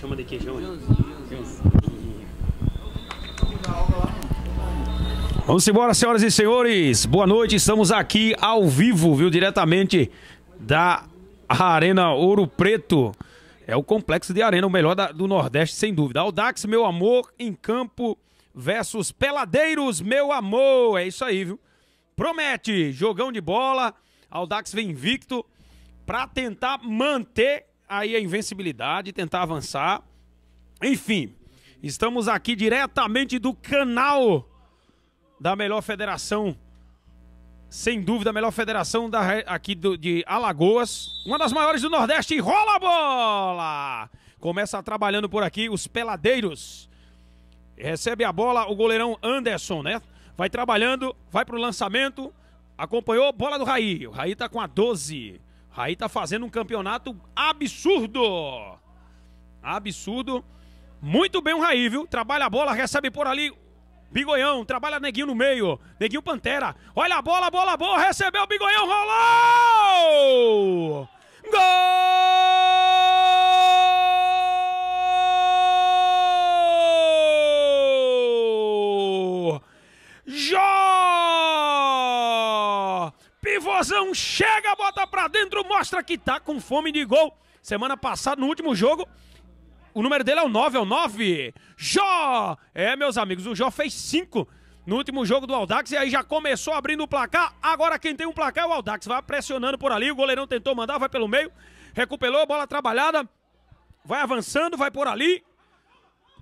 chama de queijão? Vamos embora, senhoras e senhores. Boa noite, estamos aqui ao vivo, viu? Diretamente da Arena Ouro Preto. É o complexo de arena, o melhor da, do Nordeste, sem dúvida. Aldax, meu amor, em campo versus Peladeiros, meu amor. É isso aí, viu? Promete, jogão de bola. Aldax vem invicto para tentar manter aí a invencibilidade, tentar avançar. Enfim, estamos aqui diretamente do canal da melhor federação, sem dúvida, a melhor federação da, aqui do, de Alagoas, uma das maiores do Nordeste. Rola a bola! Começa trabalhando por aqui os peladeiros. Recebe a bola o goleirão Anderson, né? Vai trabalhando, vai pro lançamento. Acompanhou, bola do Raí. O Raí tá com a 12. Raí tá fazendo um campeonato absurdo. Absurdo. Muito bem o Raí, viu? Trabalha a bola, recebe por ali. Bigoião, trabalha Neguinho no meio. Neguinho Pantera. Olha a bola, bola boa, recebeu o Bigoião, rolou! Gol! Jó! Vozão chega, bota pra dentro, mostra que tá com fome de gol. Semana passada, no último jogo, o número dele é o 9, é o 9. Jó! É, meus amigos, o Jó fez 5 no último jogo do Aldax e aí já começou abrindo o placar. Agora quem tem um placar é o Aldax, vai pressionando por ali, o goleirão tentou mandar, vai pelo meio, recuperou, bola trabalhada, vai avançando, vai por ali.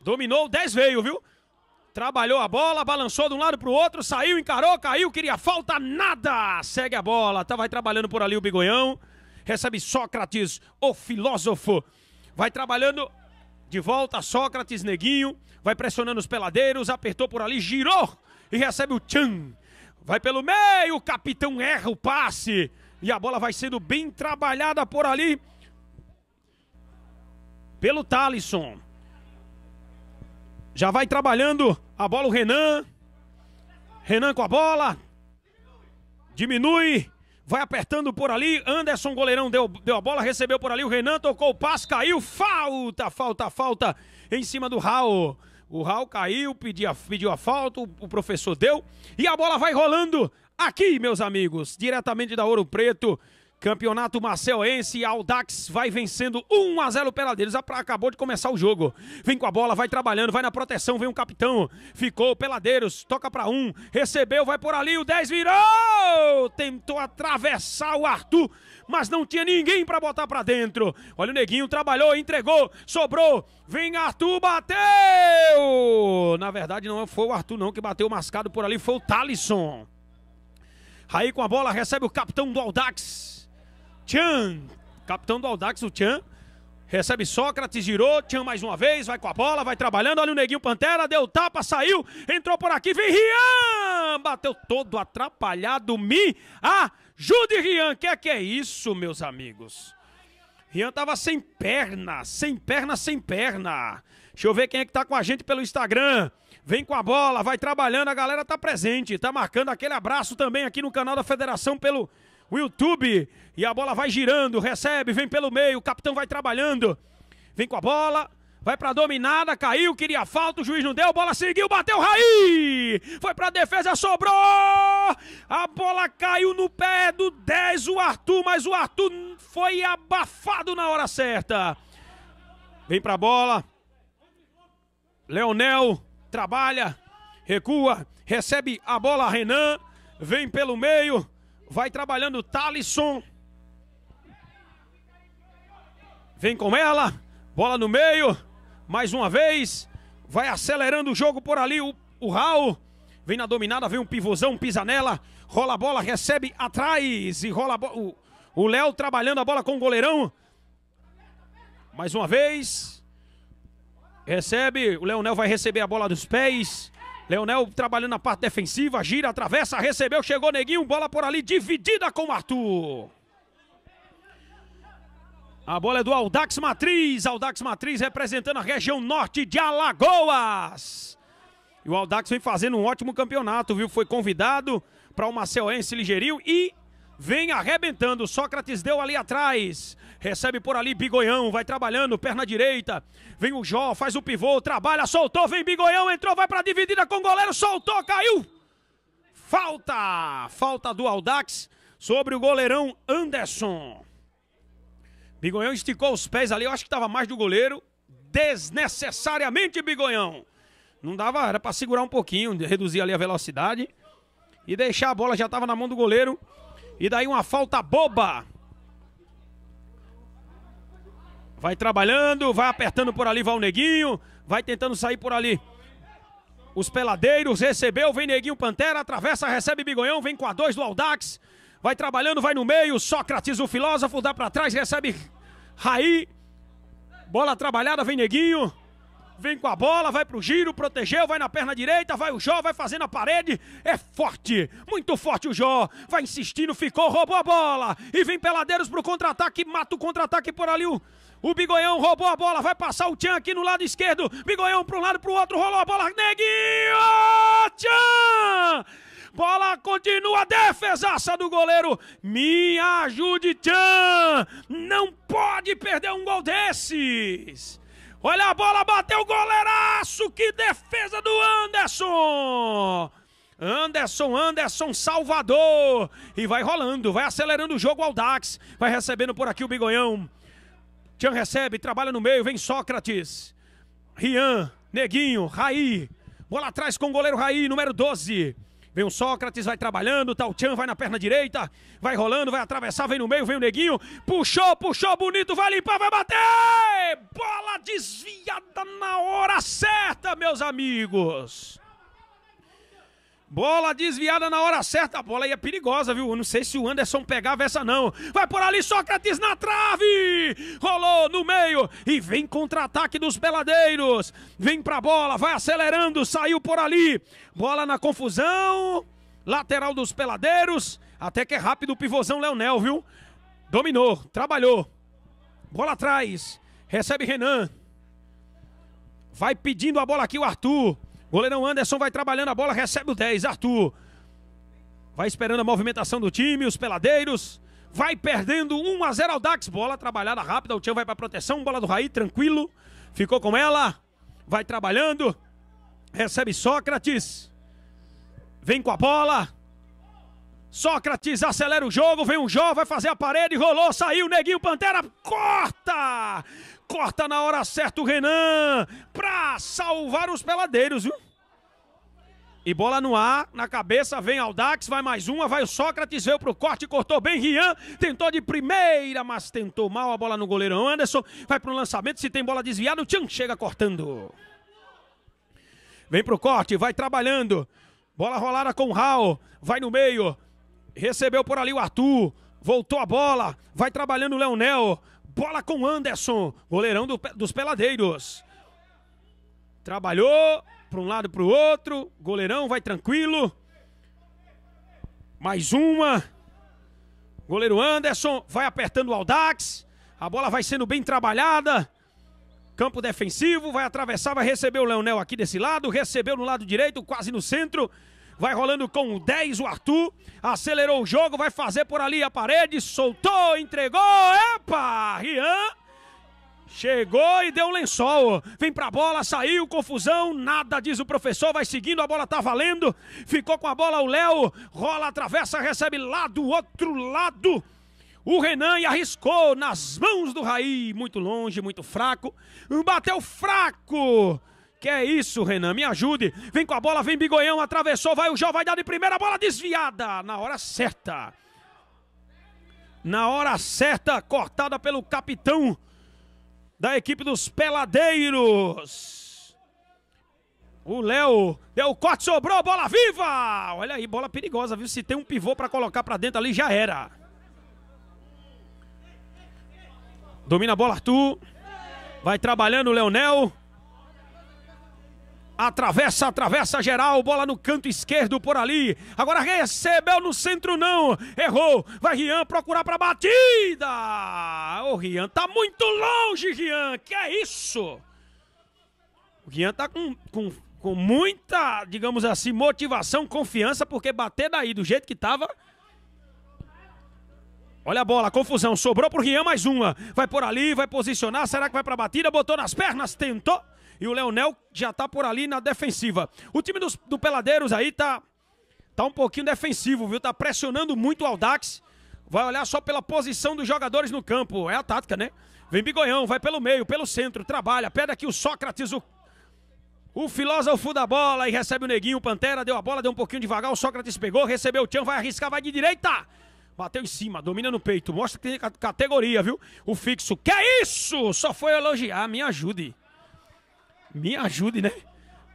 Dominou, 10 veio, viu? Trabalhou a bola, balançou de um lado para o outro, saiu, encarou, caiu, queria falta, nada! Segue a bola, tá, vai trabalhando por ali o Bigonhão. Recebe Sócrates, o filósofo. Vai trabalhando de volta Sócrates, Neguinho. Vai pressionando os peladeiros, apertou por ali, girou e recebe o Tchan. Vai pelo meio, o capitão erra o passe. E a bola vai sendo bem trabalhada por ali. Pelo Talisson. Já vai trabalhando a bola o Renan. Renan com a bola. Diminui. Vai apertando por ali. Anderson, goleirão, deu, deu a bola, recebeu por ali. O Renan tocou o passe, caiu. Falta, falta, falta em cima do Raul. O Raul caiu, pediu a, pediu a falta, o professor deu. E a bola vai rolando aqui, meus amigos, diretamente da Ouro Preto. Campeonato Marcelense, Aldax vai vencendo 1 a 0 Peladeiros. Ah, acabou de começar o jogo. Vem com a bola, vai trabalhando, vai na proteção, vem um capitão. Ficou Peladeiros, toca para um, recebeu, vai por ali, o 10 virou! Tentou atravessar o Arthur, mas não tinha ninguém para botar para dentro. Olha o Neguinho, trabalhou, entregou, sobrou. Vem Arthur, bateu! Na verdade não foi o Arthur não que bateu mascado por ali, foi o Talisson. Aí com a bola recebe o capitão do Aldax. Tchan, capitão do Aldax, o Tchan. Recebe Sócrates, girou, Tchan mais uma vez, vai com a bola, vai trabalhando, olha o Neguinho Pantera, deu tapa, saiu, entrou por aqui, vem Rian! Bateu todo atrapalhado, me ajude Rian, que é que é isso, meus amigos? Rian tava sem perna, sem perna, sem perna. Deixa eu ver quem é que tá com a gente pelo Instagram. Vem com a bola, vai trabalhando, a galera tá presente, tá marcando aquele abraço também aqui no canal da Federação pelo YouTube. E a bola vai girando, recebe, vem pelo meio, o capitão vai trabalhando. Vem com a bola, Vai pra dominada, caiu, queria falta, o juiz não deu, bola seguiu, bateu, Raí! Foi pra defesa, sobrou! A bola caiu no pé do 10, o Arthur, mas o Arthur foi abafado na hora certa. Vem pra bola. Leonel trabalha, recua, recebe a bola, Renan, vem pelo meio, vai trabalhando Talisson. Vem com ela. Bola no meio. Mais uma vez. Vai acelerando o jogo por ali. O, o Raul. Vem na dominada. Vem um pivôzão. Pisa nela. Rola a bola. Recebe atrás. E rola O Léo trabalhando a bola com o goleirão. Mais uma vez. Recebe. O Leonel vai receber a bola dos pés. Leonel trabalhando na parte defensiva, gira, atravessa, recebeu, chegou Neguinho, bola por ali, dividida com o Arthur. A bola é do Aldax Matriz. Aldax Matriz representando a região norte de Alagoas. E o Aldax vem fazendo um ótimo campeonato, viu? Foi convidado para o Maceiense Ligeriu e vem arrebentando. Sócrates deu ali atrás. Recebe por ali Bigoião, vai trabalhando, perna direita. Vem o Jó, faz o pivô, trabalha, soltou, vem Bigoião, entrou, vai para dividida com o goleiro, soltou, caiu. Falta! Falta do Aldax sobre o goleirão Anderson. Bigonhão esticou os pés ali, eu acho que estava mais do goleiro. Desnecessariamente, Bigonhão. Não dava, era para segurar um pouquinho, reduzir ali a velocidade. E deixar a bola, já estava na mão do goleiro. E daí uma falta boba. Vai trabalhando, vai apertando por ali, vai o Neguinho. Vai tentando sair por ali. Os peladeiros, recebeu, vem Neguinho Pantera, atravessa, recebe Bigonhão, vem com a dois do Aldax. Vai trabalhando, vai no meio, Sócrates, o filósofo, dá para trás, recebe Raí, bola trabalhada, vem Neguinho. Vem com a bola, vai pro giro, protegeu, vai na perna direita, vai o Jó, vai fazendo a parede. É forte, muito forte o Jó. Vai insistindo, ficou, roubou a bola. E vem Peladeiros pro contra-ataque, mata o contra-ataque por ali. O, o Bigoião roubou a bola, vai passar o Tchan aqui no lado esquerdo. Bigoião pra um lado, pro outro, rolou a bola. Neguinho! Tchan! Bola continua, defesaça do goleiro. Me ajude, Tchan. Não pode perder um gol desses. Olha a bola, bateu o goleiraço. Que defesa do Anderson. Anderson, Anderson, Salvador. E vai rolando, vai acelerando o jogo ao Dax. Vai recebendo por aqui o Bigonhão. Tchan recebe, trabalha no meio, vem Sócrates. Rian, Neguinho, Raí. Bola atrás com o goleiro Raí, número 12. Vem o Sócrates, vai trabalhando, tá o Tchan, vai na perna direita, vai rolando, vai atravessar, vem no meio, vem o Neguinho, puxou, puxou, bonito, vai limpar, vai bater! Bola desviada na hora certa, meus amigos! Bola desviada na hora certa. A bola aí é perigosa, viu? não sei se o Anderson pegava essa, não. Vai por ali, Sócrates na trave! Rolou no meio e vem contra-ataque dos peladeiros. Vem pra bola, vai acelerando, saiu por ali. Bola na confusão. Lateral dos peladeiros. Até que é rápido o pivôzão Leonel, viu? Dominou, trabalhou. Bola atrás. Recebe Renan. Vai pedindo a bola aqui o Arthur. Goleirão Anderson vai trabalhando a bola, recebe o 10. Arthur vai esperando a movimentação do time, os peladeiros. Vai perdendo 1 a 0 ao Dax. Bola trabalhada rápida. O Tchan vai para proteção. Bola do Raí, tranquilo. Ficou com ela. Vai trabalhando. Recebe Sócrates. Vem com a bola. Sócrates acelera o jogo, vem um Jó, vai fazer a parede, rolou, saiu, Neguinho Pantera, corta! Corta na hora certa o Renan, pra salvar os peladeiros, viu? E bola no ar, na cabeça, vem Aldax, vai mais uma, vai o Sócrates, veio pro corte, cortou bem Rian, tentou de primeira, mas tentou mal a bola no goleirão Anderson, vai pro lançamento, se tem bola desviada, o Tchan chega cortando. Vem pro corte, vai trabalhando, bola rolada com o Raul, vai no meio, Recebeu por ali o Arthur. Voltou a bola. Vai trabalhando o Leonel. Bola com o Anderson. Goleirão do, dos peladeiros. Trabalhou para um lado para o outro. Goleirão vai tranquilo. Mais uma. Goleiro Anderson vai apertando o Aldax. A bola vai sendo bem trabalhada. Campo defensivo, vai atravessar, vai receber o Leonel aqui desse lado, recebeu no lado direito, quase no centro. Vai rolando com o 10 o Arthur. Acelerou o jogo, vai fazer por ali a parede. Soltou, entregou. Epa! Rian. Chegou e deu um lençol. Vem pra bola, saiu, confusão, nada, diz o professor. Vai seguindo, a bola tá valendo. Ficou com a bola o Léo. Rola, atravessa, recebe lá do outro lado. O Renan e arriscou nas mãos do Raí. Muito longe, muito fraco. Bateu fraco. Que é isso, Renan? Me ajude. Vem com a bola, vem Bigoião, atravessou, vai o Jó, vai dar de primeira bola desviada na hora certa. Na hora certa, cortada pelo capitão da equipe dos Peladeiros. O Léo deu o corte, sobrou, bola viva! Olha aí, bola perigosa, viu? Se tem um pivô para colocar para dentro ali, já era. Domina a bola, Arthur. Vai trabalhando o Leonel. Atravessa, atravessa geral, bola no canto esquerdo por ali. Agora recebeu no centro, não. Errou. Vai Rian procurar para batida. O Rian tá muito longe, Rian. Que é isso? O Rian tá com, com, com muita, digamos assim, motivação, confiança, porque bater daí do jeito que tava. Olha a bola, confusão. Sobrou pro Rian mais uma. Vai por ali, vai posicionar. Será que vai pra batida? Botou nas pernas, tentou. E o Leonel já tá por ali na defensiva. O time dos, do Peladeiros aí tá, tá um pouquinho defensivo, viu? Tá pressionando muito o Aldax. Vai olhar só pela posição dos jogadores no campo. É a tática, né? Vem Bigoião, vai pelo meio, pelo centro, trabalha. Pede aqui o Sócrates, o o filósofo da bola e recebe o neguinho. O Pantera deu a bola, deu um pouquinho devagar. O Sócrates pegou, recebeu o Tchan, vai arriscar, vai de direita. Bateu em cima, domina no peito. Mostra que tem categoria, viu? O fixo. Que é isso? Só foi elogiar, me ajude. Me ajude, né?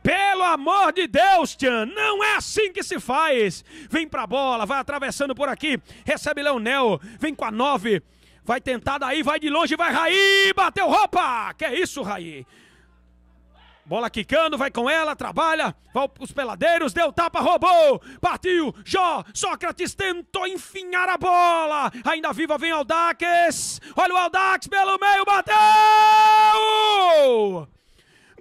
Pelo amor de Deus, Tian, não é assim que se faz. Vem pra bola, vai atravessando por aqui, recebe Leonel, vem com a nove, vai tentar daí, vai de longe, vai Raí, bateu roupa. Que é isso, Raí? Bola quicando, vai com ela, trabalha, vai os peladeiros, deu tapa, roubou, partiu, Jó, Sócrates tentou enfinhar a bola, ainda viva vem Aldax, olha o Aldax pelo meio, bateu!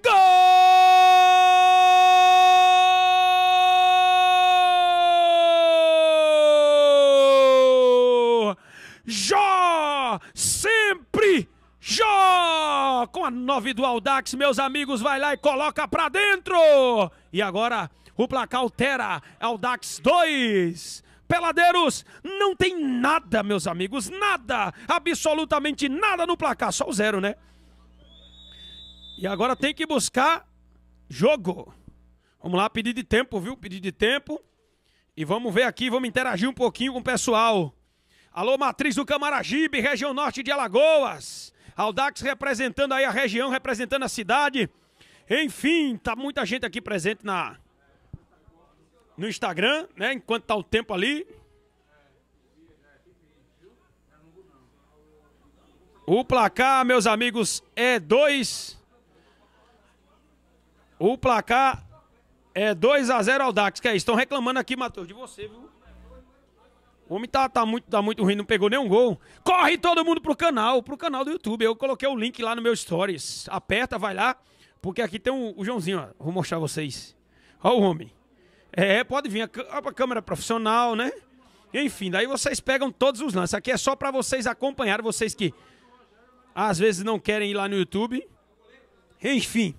Gol! Jó! Sempre Jó! Com a 9 do Aldax, meus amigos, vai lá e coloca pra dentro! E agora o placar altera. Aldax 2. Peladeiros, não tem nada, meus amigos, nada, absolutamente nada no placar, só o zero, né? E agora tem que buscar jogo. Vamos lá, pedir de tempo, viu? Pedir de tempo. E vamos ver aqui, vamos interagir um pouquinho com o pessoal. Alô, Matriz do Camaragibe, região norte de Alagoas. Aldax representando aí a região, representando a cidade. Enfim, tá muita gente aqui presente na no Instagram, né? Enquanto tá o tempo ali. O placar, meus amigos, é 2 o placar é 2x0 ao Dax, que é isso. Estão reclamando aqui, Matheus, de você, viu? O homem tá, tá, muito, tá muito ruim, não pegou nenhum gol. Corre todo mundo pro canal, pro canal do YouTube. Eu coloquei o link lá no meu stories. Aperta, vai lá, porque aqui tem o Joãozinho, ó. Vou mostrar vocês. Ó o homem. É, pode vir a, a câmera profissional, né? Enfim, daí vocês pegam todos os lances. Aqui é só para vocês acompanhar, vocês que às vezes não querem ir lá no YouTube. Enfim,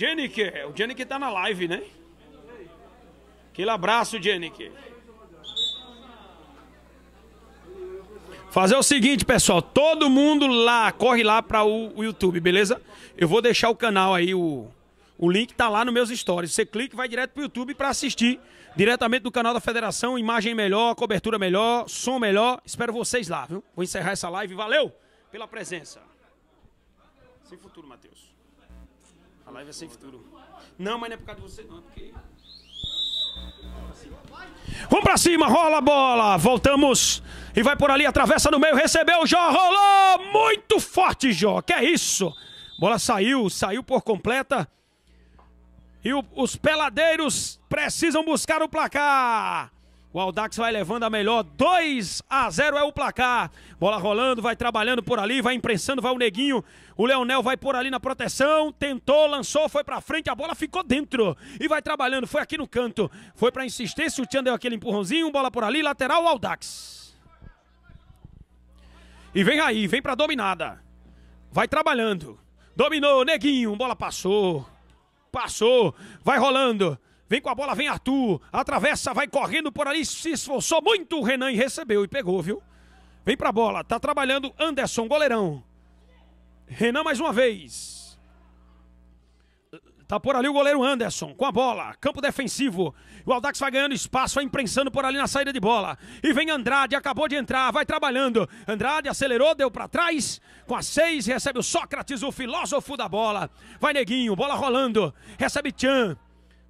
Jenick, o Jenick tá na live, né? Aquele abraço, Jenick. Fazer o seguinte, pessoal, todo mundo lá, corre lá para o, o, YouTube, beleza? Eu vou deixar o canal aí, o, o link tá lá nos meus stories. Você clica e vai direto pro YouTube para assistir diretamente do canal da Federação, imagem melhor, cobertura melhor, som melhor. Espero vocês lá, viu? Vou encerrar essa live, valeu pela presença. Sem futuro, Matheus. A live é sem futuro. Não, mas não é por causa de você, não. É porque. Vamos pra cima, rola a bola. Voltamos. E vai por ali, atravessa no meio, recebeu, Jó, rolou. Muito forte, Jó. Que é isso? Bola saiu, saiu por completa. E o, os peladeiros precisam buscar o placar. O Aldax vai levando a melhor. 2 a 0 é o placar. Bola rolando, vai trabalhando por ali, vai imprensando, vai o Neguinho. O Leonel vai por ali na proteção, tentou, lançou, foi pra frente, a bola ficou dentro. E vai trabalhando, foi aqui no canto. Foi pra insistência, o Tchan deu aquele empurrãozinho, bola por ali, lateral, o Aldax. E vem aí, vem pra dominada. Vai trabalhando. Dominou, Neguinho, bola passou. Passou, vai rolando. Vem com a bola, vem Arthur. Atravessa, vai correndo por ali. Se esforçou muito o Renan e recebeu e pegou, viu? Vem pra bola. Tá trabalhando Anderson, goleirão. Renan mais uma vez. Tá por ali o goleiro Anderson com a bola, campo defensivo. O Aldax vai ganhando espaço, vai imprensando por ali na saída de bola. E vem Andrade, acabou de entrar, vai trabalhando. Andrade acelerou, deu para trás. Com a 6, recebe o Sócrates, o filósofo da bola. Vai Neguinho, bola rolando. Recebe Tchan.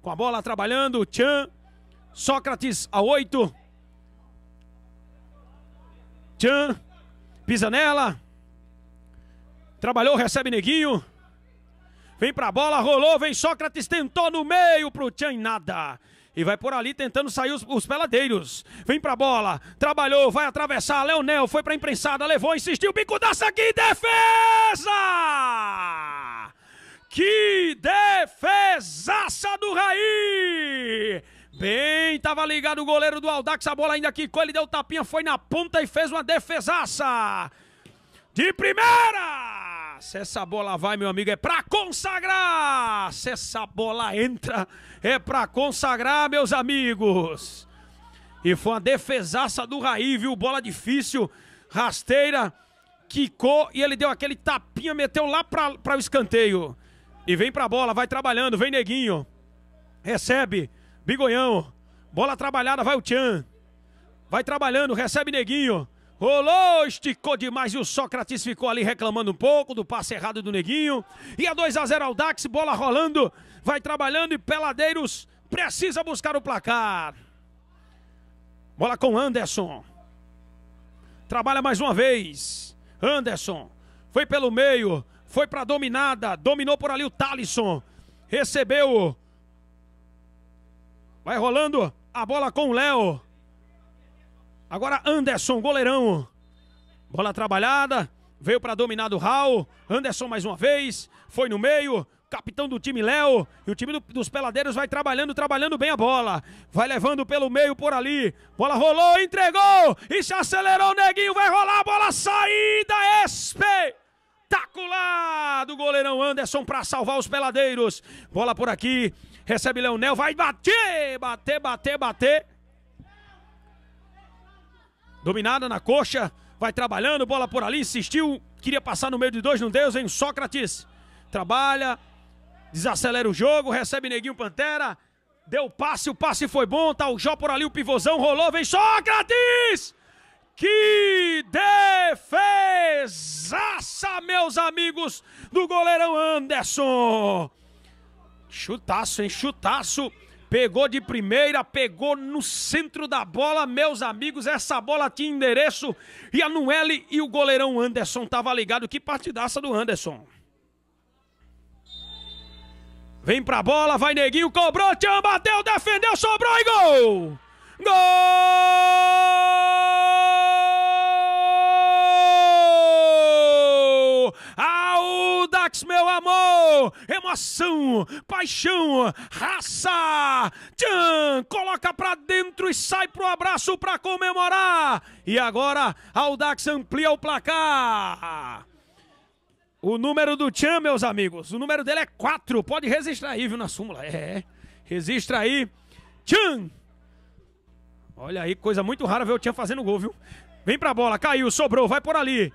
Com a bola trabalhando, Tchan. Sócrates a 8. Tchan. Pisa nela. Trabalhou, recebe Neguinho. Vem pra bola, rolou, vem Sócrates, tentou no meio pro Tchan, nada. E vai por ali tentando sair os, os peladeiros. Vem pra bola, trabalhou, vai atravessar. Leonel foi pra imprensada, levou, insistiu, bico da aqui, defesa! Que defesaça do Raí! Bem, tava ligado o goleiro do Aldax, a bola ainda quicou, ele deu tapinha, foi na ponta e fez uma defesaça! De primeira! Se essa bola vai, meu amigo, é pra consagrar! Se essa bola entra, é pra consagrar, meus amigos! E foi uma defesaça do Raí, viu? Bola difícil, rasteira, quicou e ele deu aquele tapinha, meteu lá pra, pra o escanteio. E vem pra bola, vai trabalhando, vem Neguinho. Recebe, Bigonhão. Bola trabalhada, vai o Tchan. Vai trabalhando, recebe Neguinho. Rolou, esticou demais e o Sócrates ficou ali reclamando um pouco do passe errado do Neguinho. E a 2 a 0 ao Dax, bola rolando, vai trabalhando e Peladeiros precisa buscar o placar. Bola com Anderson. Trabalha mais uma vez. Anderson foi pelo meio, foi para dominada, dominou por ali o Talisson. Recebeu. Vai rolando a bola com o Léo. Agora Anderson, goleirão. Bola trabalhada, veio para dominar do Raul. Anderson mais uma vez, foi no meio, capitão do time Léo. E o time do, dos Peladeiros vai trabalhando, trabalhando bem a bola. Vai levando pelo meio por ali. Bola rolou, entregou. E se acelerou o Neguinho, vai rolar a bola, saída, SP espetacular do goleirão Anderson para salvar os peladeiros. Bola por aqui, recebe Leonel, vai bater, bater, bater, bater. Dominada na coxa, vai trabalhando, bola por ali, insistiu, queria passar no meio de dois, não deu, vem Sócrates. Trabalha, desacelera o jogo, recebe Neguinho Pantera, deu passe, o passe foi bom, tá o Jó por ali, o pivôzão rolou, vem Sócrates! Que defesaça, meus amigos, do goleirão Anderson. Chutaço, hein? Chutaço. Pegou de primeira, pegou no centro da bola, meus amigos. Essa bola tinha endereço. E a Nuelli e o goleirão Anderson tava ligado. Que partidaça do Anderson. Vem pra bola, vai Neguinho, cobrou, tchan, bateu, defendeu, sobrou e gol! Gol! Audax, meu amor! Emoção, paixão, raça! Tchan! Coloca pra dentro e sai pro abraço pra comemorar! E agora, Audax amplia o placar! O número do Tchan, meus amigos, o número dele é 4. Pode registrar aí, viu, na súmula. É, registra aí. Tchan! Olha aí, coisa muito rara ver o Tinha fazendo gol, viu? Vem pra bola, caiu, sobrou, vai por ali.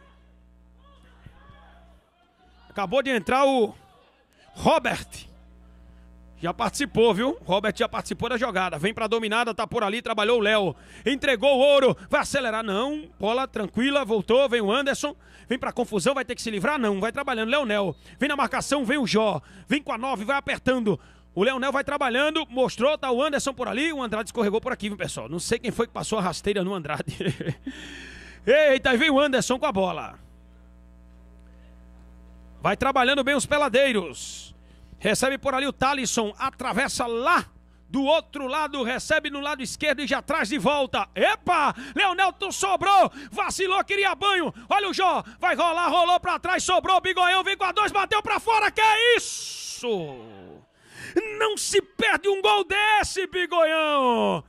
Acabou de entrar o Robert. Já participou, viu? Robert já participou da jogada. Vem pra dominada, tá por ali, trabalhou o Léo. Entregou o ouro, vai acelerar, não. Bola tranquila, voltou, vem o Anderson. Vem pra confusão, vai ter que se livrar, não. Vai trabalhando, Leonel. Vem na marcação, vem o Jó. Vem com a 9, vai apertando. O Leonel vai trabalhando, mostrou, tá o Anderson por ali, o Andrade escorregou por aqui, viu, pessoal? Não sei quem foi que passou a rasteira no Andrade. Eita, aí vem o Anderson com a bola. Vai trabalhando bem os peladeiros. Recebe por ali o Talisson, atravessa lá do outro lado, recebe no lado esquerdo e já traz de volta. Epa! Leonel, tu sobrou, vacilou, queria banho. Olha o Jó, vai rolar, rolou para trás, sobrou, Bigoião vem com a dois, bateu para fora. Que é isso? Não se perde um gol desse, Bigoião!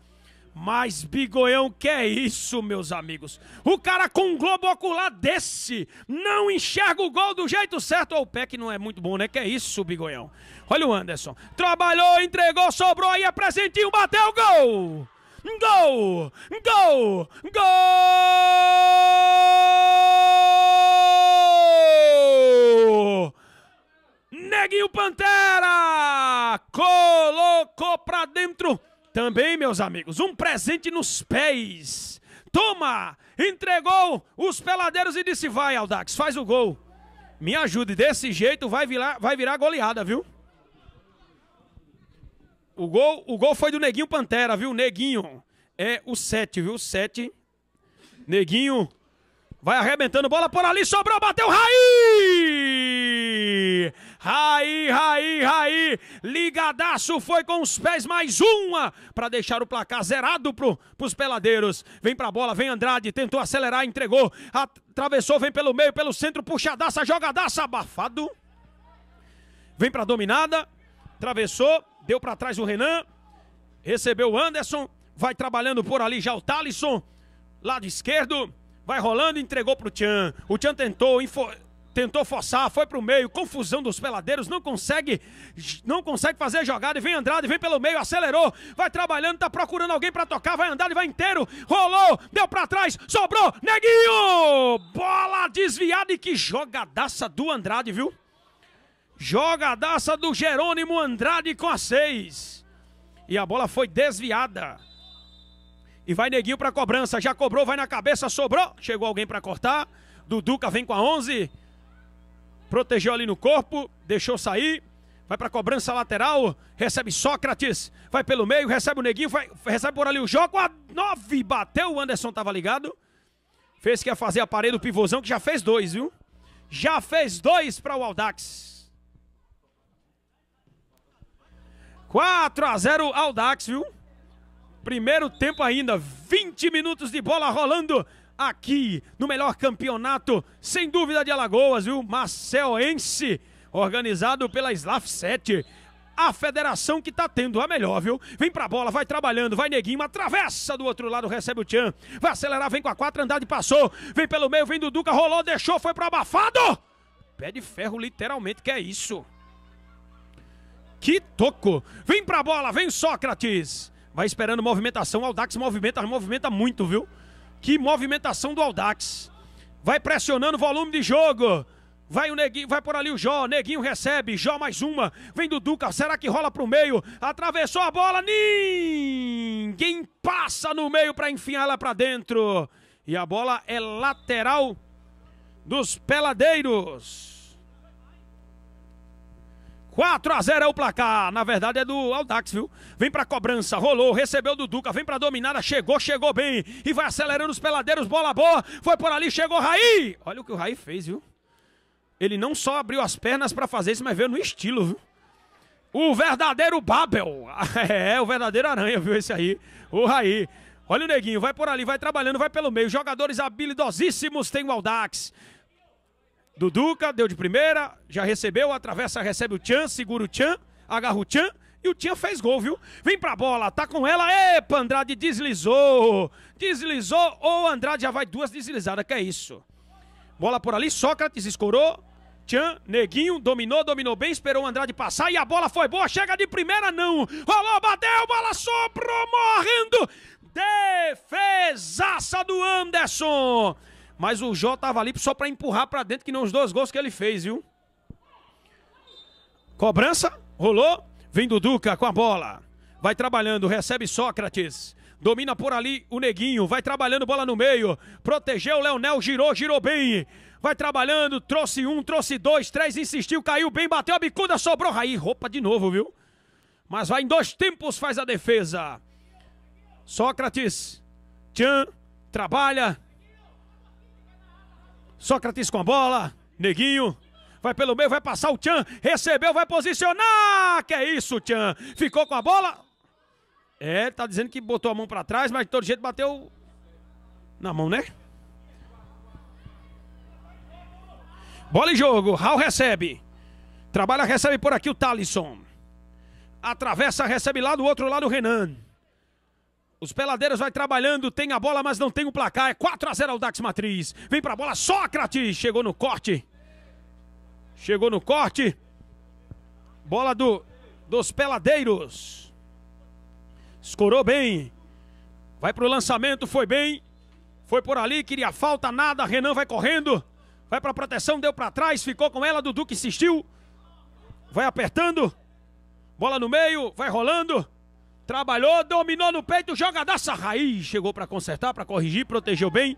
Mas Bigoião é isso, meus amigos. O cara com um globo ocular desse não enxerga o gol do jeito certo. ou o pé que não é muito bom, né? Que é isso, Bigoião. Olha o Anderson. Trabalhou, entregou, sobrou aí, apresentinho, é bateu bateu, gol! Gol! Gol! Gol! Neguinho Pantera! para dentro. Também, meus amigos, um presente nos pés. Toma! Entregou os peladeiros e disse: Vai, Aldax, faz o gol. Me ajude, desse jeito vai virar, vai virar goleada, viu? O gol, o gol foi do Neguinho Pantera, viu? Neguinho é o 7, viu? 7. Neguinho vai arrebentando, bola por ali, sobrou, bateu, Raiz! Raí. Raí, Raí, Ligadaço foi com os pés mais uma para deixar o placar zerado pro, pros peladeiros. Vem pra bola, vem Andrade, tentou acelerar, entregou. Atravessou, vem pelo meio, pelo centro, puxadaça, jogadaça, abafado. Vem pra dominada, atravessou, deu para trás o Renan. Recebeu o Anderson, vai trabalhando por ali já o Talisson, lado esquerdo, vai rolando, entregou pro Tchan. O Tchan tentou, info tentou forçar, foi pro meio, confusão dos peladeiros, não consegue, não consegue fazer jogada, e vem Andrade, vem pelo meio, acelerou, vai trabalhando, tá procurando alguém para tocar, vai Andrade, vai inteiro, rolou, deu para trás, sobrou, Neguinho! Bola desviada e que jogadaça do Andrade, viu? Jogadaça do Jerônimo Andrade com a 6. E a bola foi desviada. E vai Neguinho para cobrança, já cobrou, vai na cabeça, sobrou, chegou alguém para cortar. Duduca vem com a 11 protegeu ali no corpo, deixou sair, vai para cobrança lateral, recebe Sócrates, vai pelo meio, recebe o Neguinho, vai, recebe por ali o jogo, a 9 bateu, o Anderson tava ligado, fez que ia fazer a parede do pivôzão, que já fez dois, viu? Já fez dois para o Aldax. 4 a 0 Aldax, viu? Primeiro tempo ainda, 20 minutos de bola rolando aqui no melhor campeonato, sem dúvida, de Alagoas, viu? Marcelense, organizado pela Slaf 7. A federação que tá tendo a melhor, viu? Vem pra bola, vai trabalhando, vai neguinho, atravessa do outro lado, recebe o Tchan. Vai acelerar, vem com a quatro, Andrade passou. Vem pelo meio, vem do Duca, rolou, deixou, foi pro abafado. Pé de ferro, literalmente, que é isso. Que toco! Vem pra bola, vem Sócrates! Vai esperando movimentação, Aldax movimenta, movimenta muito, viu? Que movimentação do Aldax. Vai pressionando o volume de jogo. Vai o Neguinho, vai por ali o Jó, Neguinho recebe, Jó mais uma, vem do Duca, será que rola pro meio? Atravessou a bola, ninguém passa no meio para enfiar ela para dentro. E a bola é lateral dos peladeiros. 4 a 0 é o placar. Na verdade é do Aldax, viu? Vem pra cobrança, rolou, recebeu do Duca, vem pra dominada, chegou, chegou bem. E vai acelerando os peladeiros, bola boa. Foi por ali, chegou Raí. Olha o que o Raí fez, viu? Ele não só abriu as pernas para fazer isso, mas veio no estilo, viu? O verdadeiro Babel. é, o verdadeiro aranha, viu esse aí? O Raí. Olha o neguinho, vai por ali, vai trabalhando, vai pelo meio. Jogadores habilidosíssimos tem o Aldax. Duduca deu de primeira, já recebeu, atravessa, recebe o Tchan, segura o Tchan, agarra o Tchan e o Tchan fez gol, viu? Vem pra bola, tá com ela, epa, Andrade deslizou, deslizou, ou Andrade já vai duas deslizadas, que é isso. Bola por ali, Sócrates escorou, Tchan, Neguinho, dominou, dominou bem, esperou o Andrade passar e a bola foi boa, chega de primeira não, rolou, bateu, bola sobrou, morrendo, defesaça do Anderson. Mas o Jó tava ali só para empurrar para dentro, que não os dois gols que ele fez, viu? Cobrança, rolou, vem do Duca com a bola. Vai trabalhando, recebe Sócrates. Domina por ali o Neguinho, vai trabalhando bola no meio. Protegeu o Leonel, girou, girou bem. Vai trabalhando, trouxe um, trouxe dois, três, insistiu, caiu bem, bateu a bicuda, sobrou. Aí, roupa de novo, viu? Mas vai em dois tempos, faz a defesa. Sócrates, Tchan, trabalha, Sócrates com a bola. Neguinho. Vai pelo meio, vai passar o Tchan. Recebeu, vai posicionar. Que é isso, Tchan. Ficou com a bola. É, tá dizendo que botou a mão para trás, mas de todo jeito bateu na mão, né? Bola em jogo. Raul recebe. Trabalha, recebe por aqui o Talisson. Atravessa, recebe lá do outro lado o Renan. Os peladeiros vai trabalhando, tem a bola, mas não tem o placar. É 4 a 0 ao Dax Matriz. Vem pra bola, Sócrates! Chegou no corte. Chegou no corte. Bola do dos peladeiros. Escorou bem. Vai pro lançamento, foi bem. Foi por ali, queria falta, nada. Renan vai correndo. Vai pra proteção, deu pra trás, ficou com ela. Dudu que insistiu. Vai apertando. Bola no meio, vai rolando. Trabalhou, dominou no peito, jogadaça raiz. Chegou para consertar, para corrigir, protegeu bem.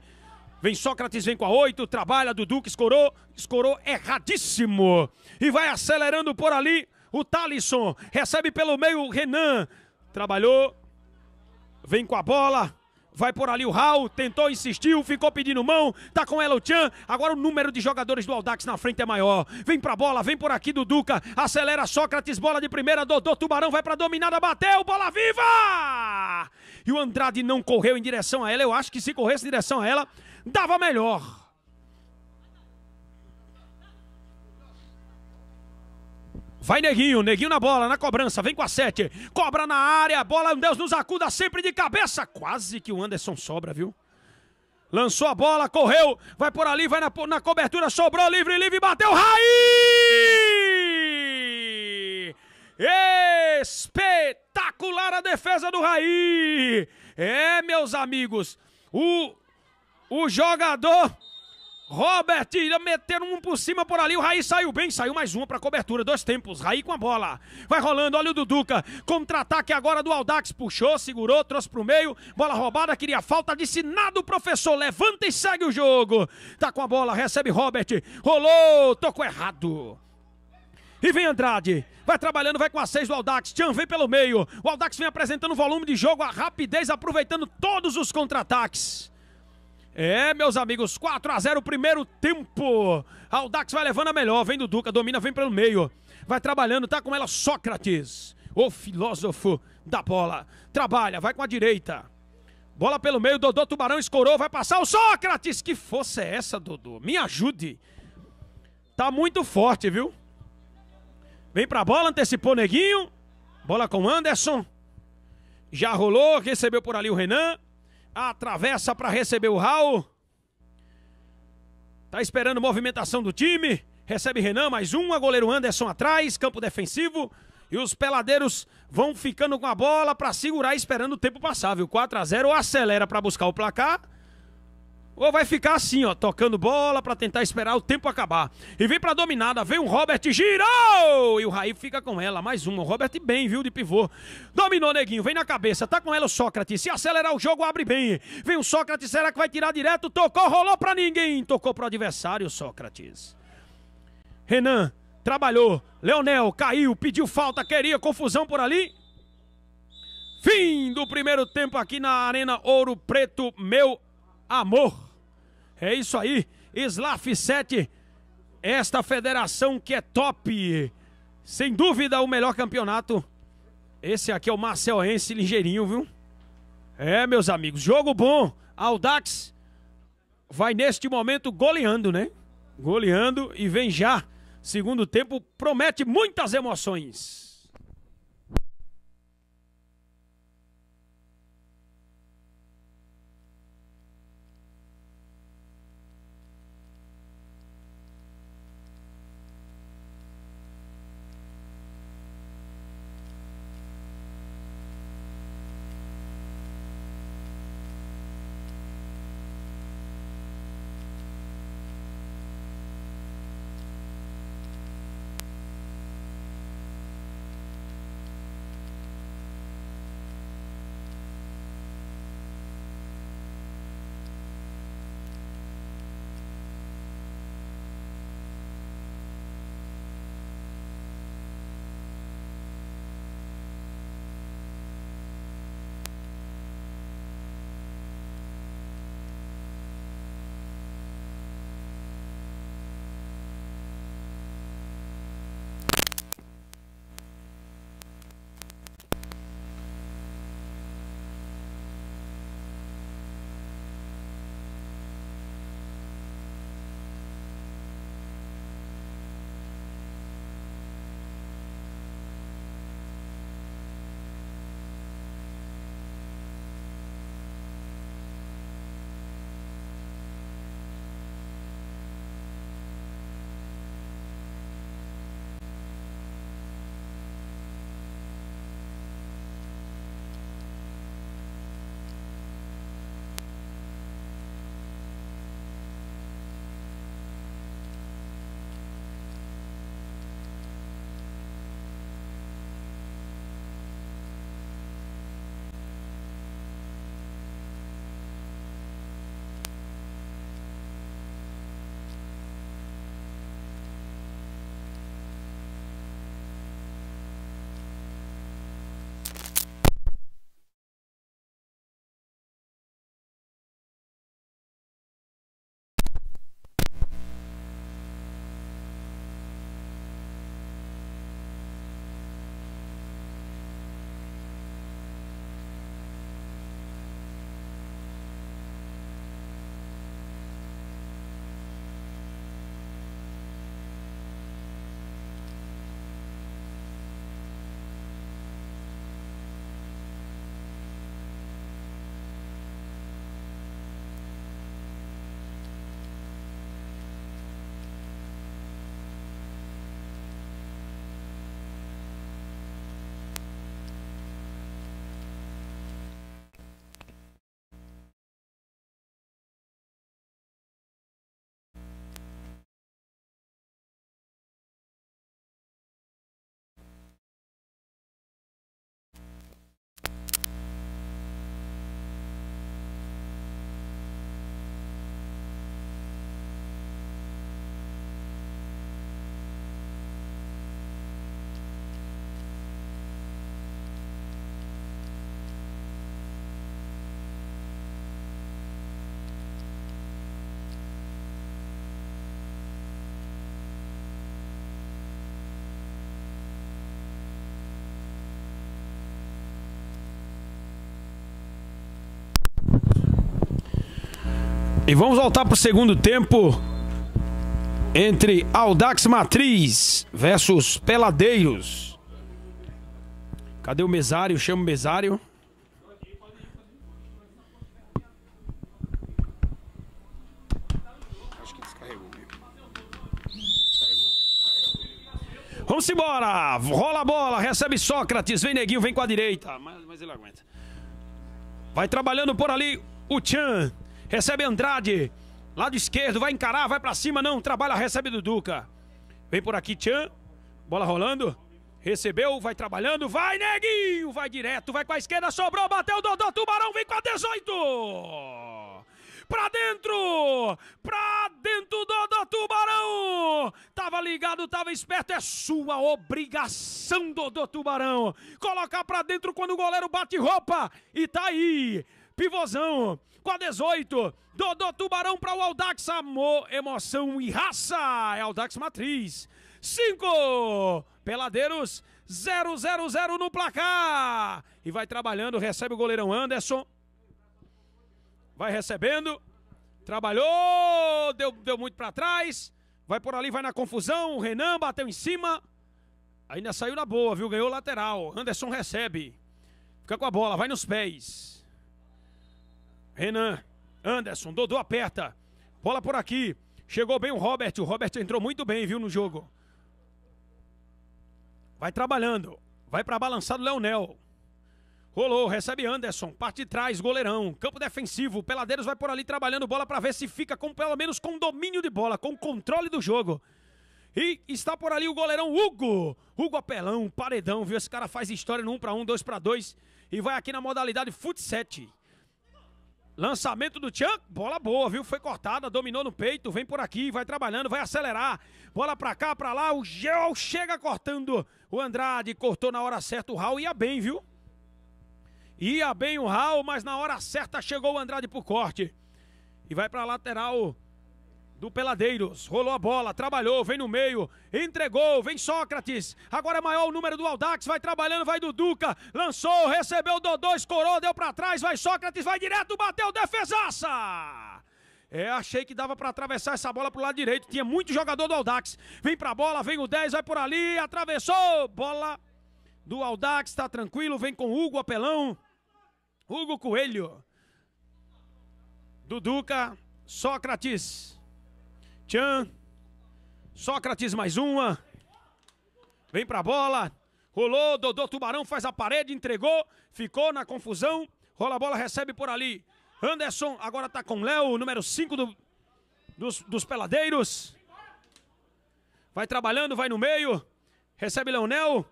Vem Sócrates, vem com a 8, trabalha, Dudu que escorou, escorou erradíssimo. E vai acelerando por ali o Talisson. Recebe pelo meio o Renan. Trabalhou, vem com a bola, Vai por ali o Raul, tentou, insistiu, ficou pedindo mão, tá com ela o Chan. Agora o número de jogadores do Aldax na frente é maior. Vem pra bola, vem por aqui Duduca, acelera Sócrates, bola de primeira, Dodô Tubarão vai pra dominada, bateu, bola viva! E o Andrade não correu em direção a ela, eu acho que se corresse em direção a ela, dava melhor. Vai Neguinho, Neguinho na bola, na cobrança, vem com a 7. Cobra na área, bola, Deus nos acuda sempre de cabeça. Quase que o Anderson sobra, viu? Lançou a bola, correu, vai por ali, vai na, na cobertura, sobrou livre, livre, bateu, Raí! Espetacular a defesa do Raí! É, meus amigos, o, o jogador Robert meter um por cima por ali. O Raí saiu bem, saiu mais uma para cobertura. Dois tempos. Raí com a bola. Vai rolando, olha o Duduca. Contra-ataque agora do Aldax. Puxou, segurou, trouxe pro meio. Bola roubada, queria falta. Disse nada o professor. Levanta e segue o jogo. Tá com a bola, recebe Robert. Rolou, tocou errado. E vem Andrade. Vai trabalhando, vai com a 6 do Aldax. Tchan vem pelo meio. O Aldax vem apresentando volume de jogo, a rapidez, aproveitando todos os contra-ataques. É, meus amigos, 4 a 0 primeiro tempo. Aldax vai levando a melhor, vem do Duca, domina, vem pelo meio. Vai trabalhando, tá com ela Sócrates, o filósofo da bola. Trabalha, vai com a direita. Bola pelo meio, Dodô Tubarão escorou, vai passar o Sócrates. Que força é essa, Dodô? Me ajude. Tá muito forte, viu? Vem pra bola, antecipou Neguinho. Bola com Anderson. Já rolou, recebeu por ali o Renan. Atravessa para receber o Raul. Tá esperando movimentação do time. Recebe Renan, mais um. goleiro Anderson atrás, campo defensivo. E os peladeiros vão ficando com a bola para segurar, esperando o tempo passar, viu? 4 a 0 acelera para buscar o placar ou vai ficar assim, ó, tocando bola para tentar esperar o tempo acabar. E vem para dominada, vem o Robert, girou! E o Raí fica com ela, mais uma. O Robert bem, viu, de pivô. Dominou, neguinho, vem na cabeça, tá com ela o Sócrates. Se acelerar o jogo, abre bem. Vem o Sócrates, será que vai tirar direto? Tocou, rolou para ninguém. Tocou pro adversário, Sócrates. Renan, trabalhou. Leonel caiu, pediu falta, queria confusão por ali. Fim do primeiro tempo aqui na Arena Ouro Preto, meu amor. É isso aí, Slaf 7, esta federação que é top. Sem dúvida, o melhor campeonato. Esse aqui é o Marcelense ligeirinho, viu? É, meus amigos, jogo bom. Aldax. vai neste momento goleando, né? Goleando e vem já. Segundo tempo promete muitas emoções. E vamos voltar para o segundo tempo entre Aldax Matriz versus Peladeiros. Cadê o mesário? Chama o mesário. Vamos embora! Rola a bola, recebe Sócrates, vem Neguinho, vem com a direita. Mas, mas ele aguenta. Vai trabalhando por ali o Chan. Recebe Andrade. Lado esquerdo, vai encarar, vai para cima, não. Trabalha, recebe do Duca. Vem por aqui, Tchan. Bola rolando. Recebeu, vai trabalhando, vai Neguinho, vai direto, vai com a esquerda, sobrou, bateu, Dodô, Tubarão, vem com a 18! Pra dentro! Pra dentro, Dodô, Tubarão! Tava ligado, tava esperto, é sua obrigação, Dodô, Tubarão! Colocar pra dentro quando o goleiro bate roupa, e tá aí, pivôzão, 5 a 18. Dodô Tubarão para o Aldax. Amor, emoção e raça. É Aldax Matriz. 5. Peladeiros 0 0 0 no placar. E vai trabalhando, recebe o goleirão Anderson. Vai recebendo. Trabalhou, deu, deu muito para trás. Vai por ali, vai na confusão. O Renan bateu em cima. Ainda saiu na boa, viu? Ganhou lateral. Anderson recebe. Fica com a bola, vai nos pés. Renan, Anderson, Dodô aperta. Bola por aqui. Chegou bem o Robert. O Robert entrou muito bem, viu, no jogo. Vai trabalhando. Vai para balançado Leonel. Rolou, recebe Anderson, parte de trás, goleirão, campo defensivo, Peladeiros vai por ali trabalhando bola para ver se fica com pelo menos com domínio de bola, com controle do jogo. E está por ali o goleirão Hugo. Hugo Apelão, paredão, viu? Esse cara faz história no 1 para 1, 2 para 2 e vai aqui na modalidade futset. 7. Lançamento do Tchan, bola boa, viu? Foi cortada, dominou no peito, vem por aqui, vai trabalhando, vai acelerar. Bola pra cá, pra lá, o Gel chega cortando. O Andrade cortou na hora certa o Raul, ia bem, viu? Ia bem o Raul, mas na hora certa chegou o Andrade pro corte. E vai pra lateral do Peladeiros. Rolou a bola, trabalhou, vem no meio, entregou, vem Sócrates. Agora é maior o número do Aldax, vai trabalhando, vai do Duca, lançou, recebeu Dodô, escorou, deu para trás, vai Sócrates, vai direto, bateu, defesaça! É, achei que dava para atravessar essa bola pro lado direito. Tinha muito jogador do Aldax. Vem pra bola, vem o 10, vai por ali, atravessou! Bola do Aldax, tá tranquilo, vem com Hugo Apelão. Hugo Coelho. Duduca, Sócrates. Tchan. Sócrates mais uma. Vem pra bola. Rolou, Dodô Tubarão faz a parede, entregou, ficou na confusão. Rola a bola, recebe por ali. Anderson agora tá com Léo, número 5 do, dos, dos peladeiros. Vai trabalhando, vai no meio. Recebe Leonel.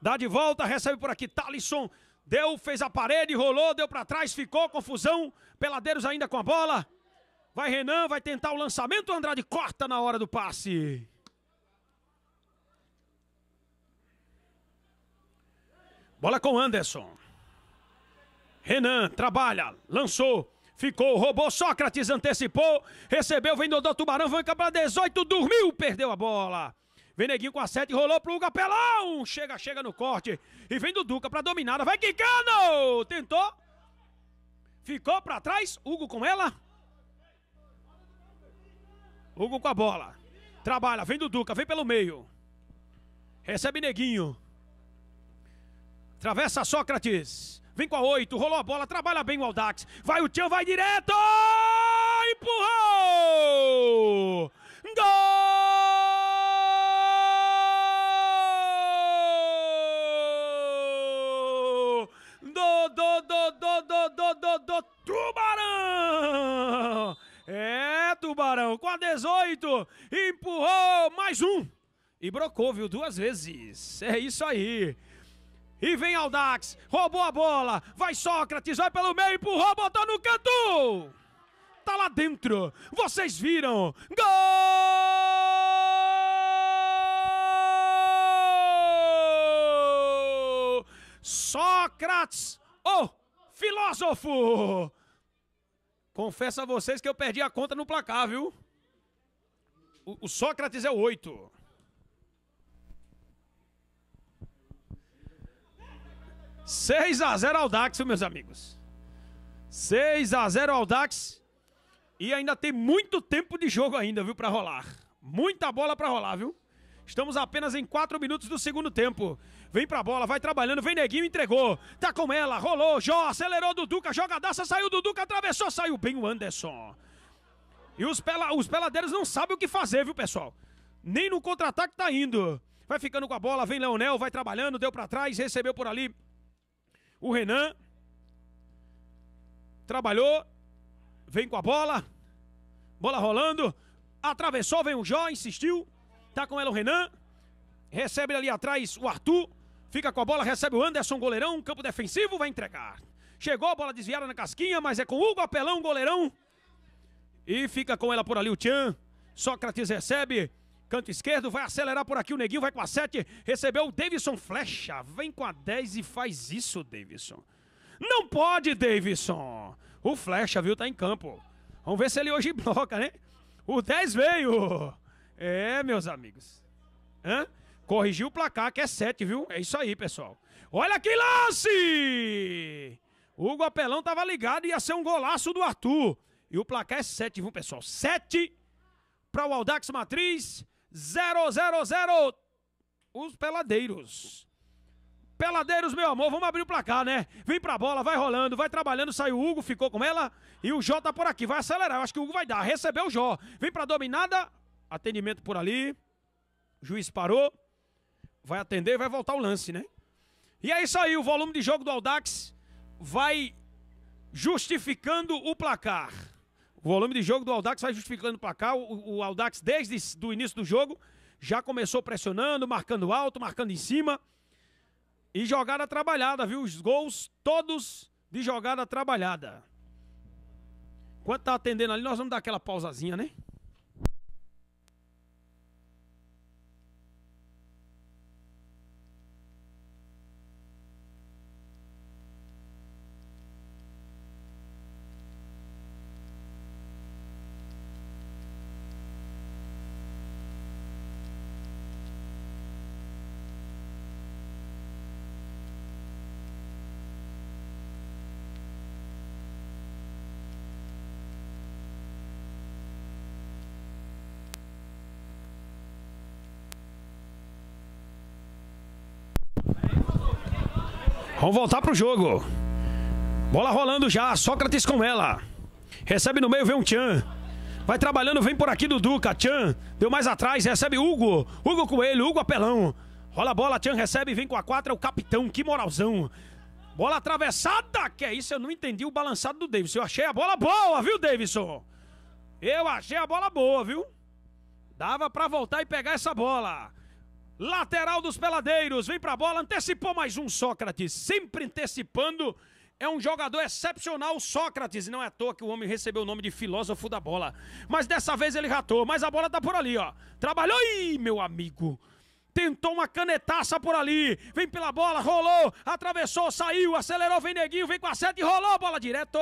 Dá de volta, recebe por aqui Talisson. Deu, fez a parede, rolou, deu para trás, ficou confusão. Peladeiros ainda com a bola. Vai Renan, vai tentar o lançamento. Andrade corta na hora do passe. Bola com Anderson. Renan trabalha, lançou, ficou, roubou. Sócrates antecipou, recebeu, vem Dodô Tubarão, vanca para 18, dormiu, perdeu a bola. Veneguinho com a 7, rolou pro Uga Pelão. Chega, chega no corte. E vem do Duca pra dominada. Vai quicando! Tentou. Ficou para trás. Hugo com ela. Hugo com a bola. Trabalha, vem do Duca, vem pelo meio. Recebe Neguinho. Travessa Sócrates. Vem com a oito, rolou a bola, trabalha bem o Aldax. Vai o Tchan, vai direto! Empurrou! Gol! Tubarão com a 18, empurrou mais um e brocou, viu? Duas vezes. É isso aí. E vem Aldax, roubou a bola, vai Sócrates, vai pelo meio, empurrou, botou no canto! Tá lá dentro, vocês viram! Gol! Sócrates, o filósofo! Confesso a vocês que eu perdi a conta no placar, viu? O, o Sócrates é o 8. Seis a 0 ao Dax, meus amigos. 6 a 0 ao Dax. E ainda tem muito tempo de jogo ainda, viu, para rolar. Muita bola para rolar, viu? Estamos apenas em 4 minutos do segundo tempo. Vem pra bola, vai trabalhando, vem Neguinho, entregou. Tá com ela, rolou, Jó, acelerou do Duca, jogadaça, saiu do Duca, atravessou, saiu bem o Anderson. E os, pela, os peladeiros não sabem o que fazer, viu, pessoal? Nem no contra-ataque tá indo. Vai ficando com a bola, vem Leonel, vai trabalhando, deu para trás, recebeu por ali o Renan. Trabalhou, vem com a bola. Bola rolando, atravessou, vem o Jó, insistiu. Tá com ela o Renan. Recebe ali atrás o Arthur. Fica com a bola, recebe o Anderson, goleirão, campo defensivo, vai entregar. Chegou a bola desviada na casquinha, mas é com Hugo Apelão, goleirão. E fica com ela por ali o Tchan. Sócrates recebe. Canto esquerdo, vai acelerar por aqui o Neguinho, vai com a 7. Recebeu o Davidson Flecha. Vem com a 10 e faz isso, Davidson. Não pode, Davidson. O Flecha, viu, tá em campo. Vamos ver se ele hoje bloca, né? O 10 veio. É, meus amigos. Hã? Corrigiu o placar, que é 7, viu? É isso aí, pessoal. Olha que lance! Hugo Apelão tava ligado, ia ser um golaço do Arthur. E o placar é 7, viu, pessoal? 7 para o Aldax Matriz. 0, 0, 0. Os peladeiros. Peladeiros, meu amor, vamos abrir o placar, né? Vem pra bola, vai rolando, vai trabalhando, saiu o Hugo, ficou com ela. E o Jó tá por aqui, vai acelerar. Eu acho que o Hugo vai dar. Recebeu o Jó. Vem pra dominada. Atendimento por ali. O juiz parou vai atender e vai voltar o lance, né? E é isso aí, o volume de jogo do Aldax vai justificando o placar. O volume de jogo do Aldax vai justificando o placar. O, o Aldax, desde o início do jogo, já começou pressionando, marcando alto, marcando em cima. E jogada trabalhada, viu? Os gols todos de jogada trabalhada. Enquanto tá atendendo ali, nós vamos dar aquela pausazinha, né? Vamos voltar pro jogo. Bola rolando já, Sócrates com ela. Recebe no meio, vem um Tchan. Vai trabalhando, vem por aqui Duduca. Tchan deu mais atrás, recebe Hugo. Hugo Coelho, Hugo Apelão. Rola a bola, Tchan recebe, vem com a 4, é o capitão, que moralzão. Bola atravessada, que é isso, eu não entendi o balançado do Davidson. Eu achei a bola boa, viu, Davidson? Eu achei a bola boa, viu? Dava para voltar e pegar essa bola. Lateral dos peladeiros, vem pra bola, antecipou mais um Sócrates, sempre antecipando. É um jogador excepcional, Sócrates. Não é à toa que o homem recebeu o nome de filósofo da bola. Mas dessa vez ele ratou, mas a bola tá por ali, ó. Trabalhou Ih, meu amigo. Tentou uma canetaça por ali. Vem pela bola, rolou, atravessou, saiu, acelerou, vem neguinho, vem com a sete, rolou, bola direto.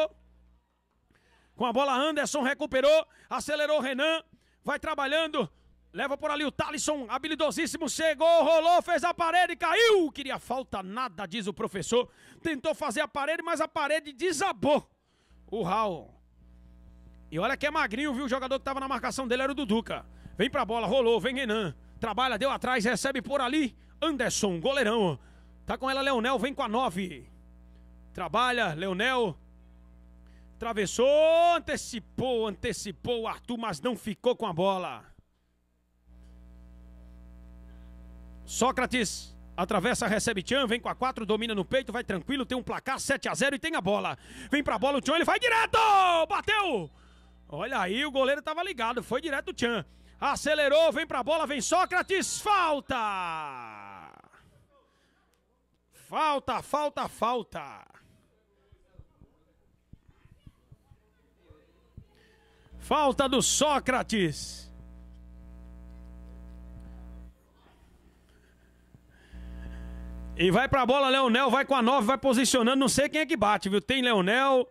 Com a bola, Anderson recuperou, acelerou Renan, vai trabalhando, Leva por ali o Talisson, habilidosíssimo, chegou, rolou, fez a parede, caiu. Queria falta nada, diz o professor. Tentou fazer a parede, mas a parede desabou. O Raul. E olha que é magrinho, viu? O jogador que tava na marcação dele era o Duduca. Vem pra bola, rolou, vem Renan. Trabalha, deu atrás, recebe por ali. Anderson, goleirão. Tá com ela, Leonel, vem com a 9. Trabalha, Leonel. Travessou, antecipou, antecipou o Arthur, mas não ficou com a bola. Sócrates Atravessa, recebe Tchan, vem com a 4, domina no peito, vai tranquilo, tem um placar 7 a 0 e tem a bola. Vem pra bola o Tchan, ele vai direto! Bateu! Olha aí, o goleiro tava ligado, foi direto o Tchan. Acelerou, vem pra bola, vem Sócrates, falta! Falta, falta, falta. Falta do Sócrates. E vai pra bola, Leonel, vai com a 9, vai posicionando, não sei quem é que bate, viu? Tem Leonel,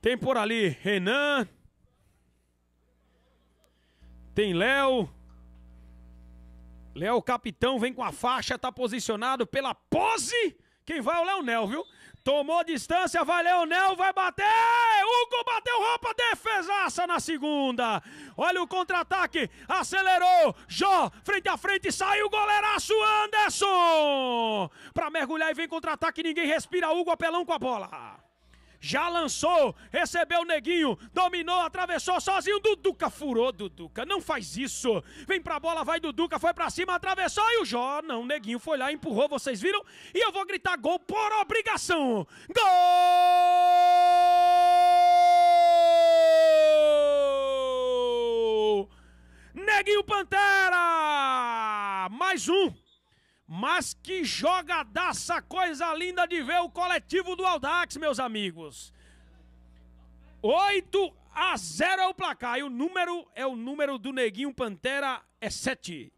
tem por ali Renan, tem Léo. Léo, capitão, vem com a faixa, tá posicionado pela pose. Quem vai é o Leonel, viu? Tomou distância, vai Leonel, vai bater! Nilton bateu roupa, defesaça na segunda. Olha o contra-ataque, acelerou. Jó, frente a frente, saiu o goleiraço Anderson. Para mergulhar e vem contra-ataque, ninguém respira. Hugo Apelão com a bola. Já lançou, recebeu o neguinho, dominou, atravessou sozinho. Duduca furou, Duduca. Não faz isso. Vem pra bola, vai Duduca, foi pra cima, atravessou. E o Jó, não, neguinho foi lá, empurrou, vocês viram? E eu vou gritar gol por obrigação. Gol! Neguinho Pantera! Mais um! Mas que jogadaça, coisa linda de ver o coletivo do Aldax, meus amigos. 8 a 0 é o placar. E o número é o número do Neguinho Pantera, é 7.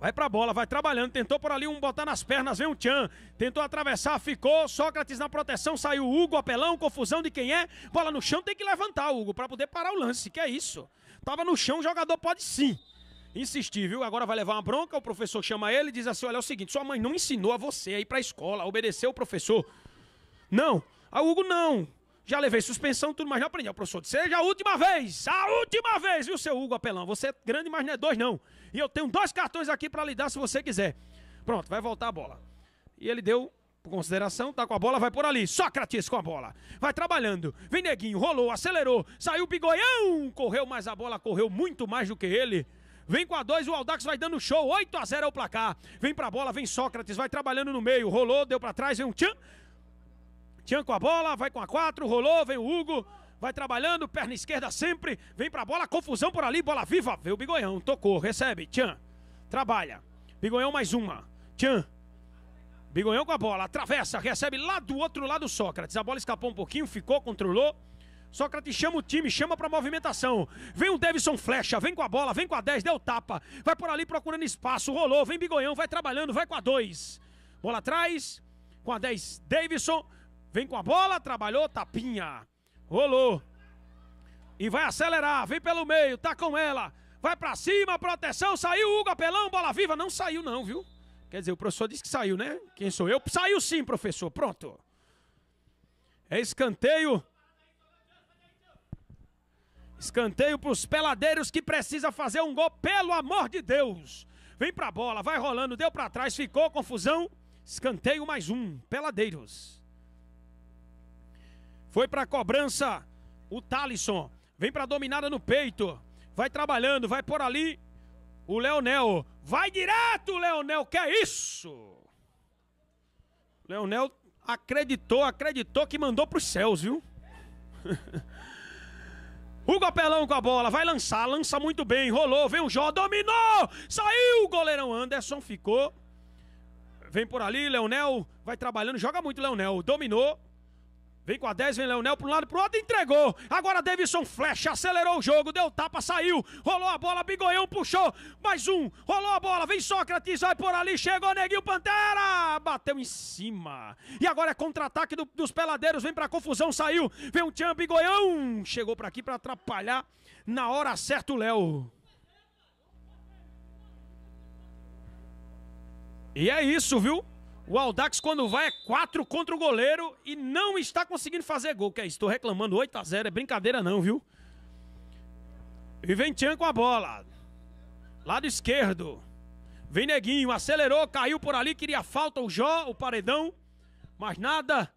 Vai pra bola, vai trabalhando. Tentou por ali um botar nas pernas, vem um Tchan. Tentou atravessar, ficou. Sócrates na proteção, saiu Hugo, apelão, confusão de quem é. Bola no chão, tem que levantar, Hugo, para poder parar o lance. Que é isso? Tava no chão, o jogador pode sim insistir, viu? Agora vai levar uma bronca, o professor chama ele e diz assim: olha, é o seguinte, sua mãe não ensinou a você a ir pra escola, obedecer o professor. Não. A Hugo, não. Já levei suspensão, tudo, mas não aprendi. O professor disse, seja a última vez, a última vez, viu, seu Hugo Apelão? Você é grande, mas não é dois, não. E eu tenho dois cartões aqui para lidar se você quiser. Pronto, vai voltar a bola. E ele deu consideração, tá com a bola, vai por ali. Sócrates com a bola. Vai trabalhando. Vem Neguinho, rolou, acelerou. Saiu o Bigoião. Correu mais a bola, correu muito mais do que ele. Vem com a 2, o Aldax vai dando show. 8 a 0 é o placar. Vem pra bola, vem Sócrates, vai trabalhando no meio. Rolou, deu para trás, vem um Tchan. Tchan com a bola, vai com a 4, rolou, vem o Hugo. Vai trabalhando, perna esquerda sempre. Vem pra bola, confusão por ali, bola viva. vem o Bigoião, tocou, recebe. Tchan. Trabalha. Bigoião mais uma. Tchan. Bigonhão com a bola, atravessa, recebe lá do outro lado Sócrates. A bola escapou um pouquinho, ficou, controlou. Sócrates chama o time, chama pra movimentação. Vem o Davidson Flecha, vem com a bola, vem com a 10, deu tapa. Vai por ali procurando espaço, rolou, vem Bigonhão, vai trabalhando, vai com a 2. Bola atrás, com a 10, Davidson. Vem com a bola, trabalhou, tapinha. Rolou. E vai acelerar, vem pelo meio, tá com ela. Vai pra cima, proteção, saiu Hugo Apelão, bola viva. Não saiu não, viu? Quer dizer, o professor disse que saiu, né? Quem sou eu? Saiu sim, professor. Pronto. É escanteio. Escanteio para os peladeiros que precisa fazer um gol, pelo amor de Deus. Vem para a bola, vai rolando, deu para trás, ficou confusão. Escanteio mais um, peladeiros. Foi para a cobrança o Talisson. Vem para dominada no peito. Vai trabalhando, vai por ali o Leonel. Vai direto, Leonel, que é isso? Leonel acreditou, acreditou que mandou para os céus, viu? O Pelão com a bola, vai lançar, lança muito bem, rolou, vem o Jó, dominou, saiu o goleirão Anderson, ficou. Vem por ali, Leonel vai trabalhando, joga muito, Leonel, dominou, Vem com a 10, vem Leonel para um lado, para o outro, entregou. Agora Davidson flecha, acelerou o jogo, deu tapa, saiu, rolou a bola, Bigoião puxou, mais um, rolou a bola, vem Sócrates, vai por ali, chegou Neguinho Pantera, bateu em cima. E agora é contra-ataque do, dos peladeiros, vem para confusão, saiu, vem o um Tchan, Bigoião, chegou para aqui para atrapalhar na hora certa o Léo. E é isso, viu? O Aldax, quando vai, é 4 contra o goleiro e não está conseguindo fazer gol. Que é isso? Estou reclamando 8 a 0 É brincadeira, não, viu? E vem Tchan com a bola. Lado esquerdo. Vem Neguinho, acelerou, caiu por ali, queria falta o Jó, o paredão. Mas nada,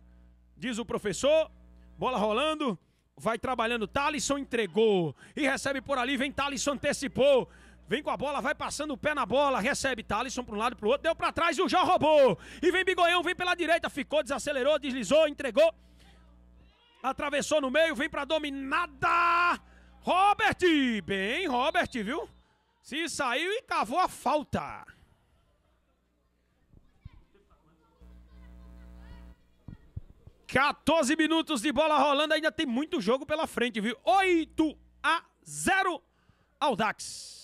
diz o professor. Bola rolando. Vai trabalhando. Talisson entregou. E recebe por ali. Vem Talisson, antecipou. Vem com a bola, vai passando o pé na bola, recebe Thalisson para um lado e para o outro, deu para trás e o João roubou. E vem Bigoião, vem pela direita, ficou, desacelerou, deslizou, entregou. Atravessou no meio, vem para dominada. Robert, bem Robert, viu? Se saiu e cavou a falta. Quatorze minutos de bola rolando, ainda tem muito jogo pela frente, viu? 8 a 0 Aldax.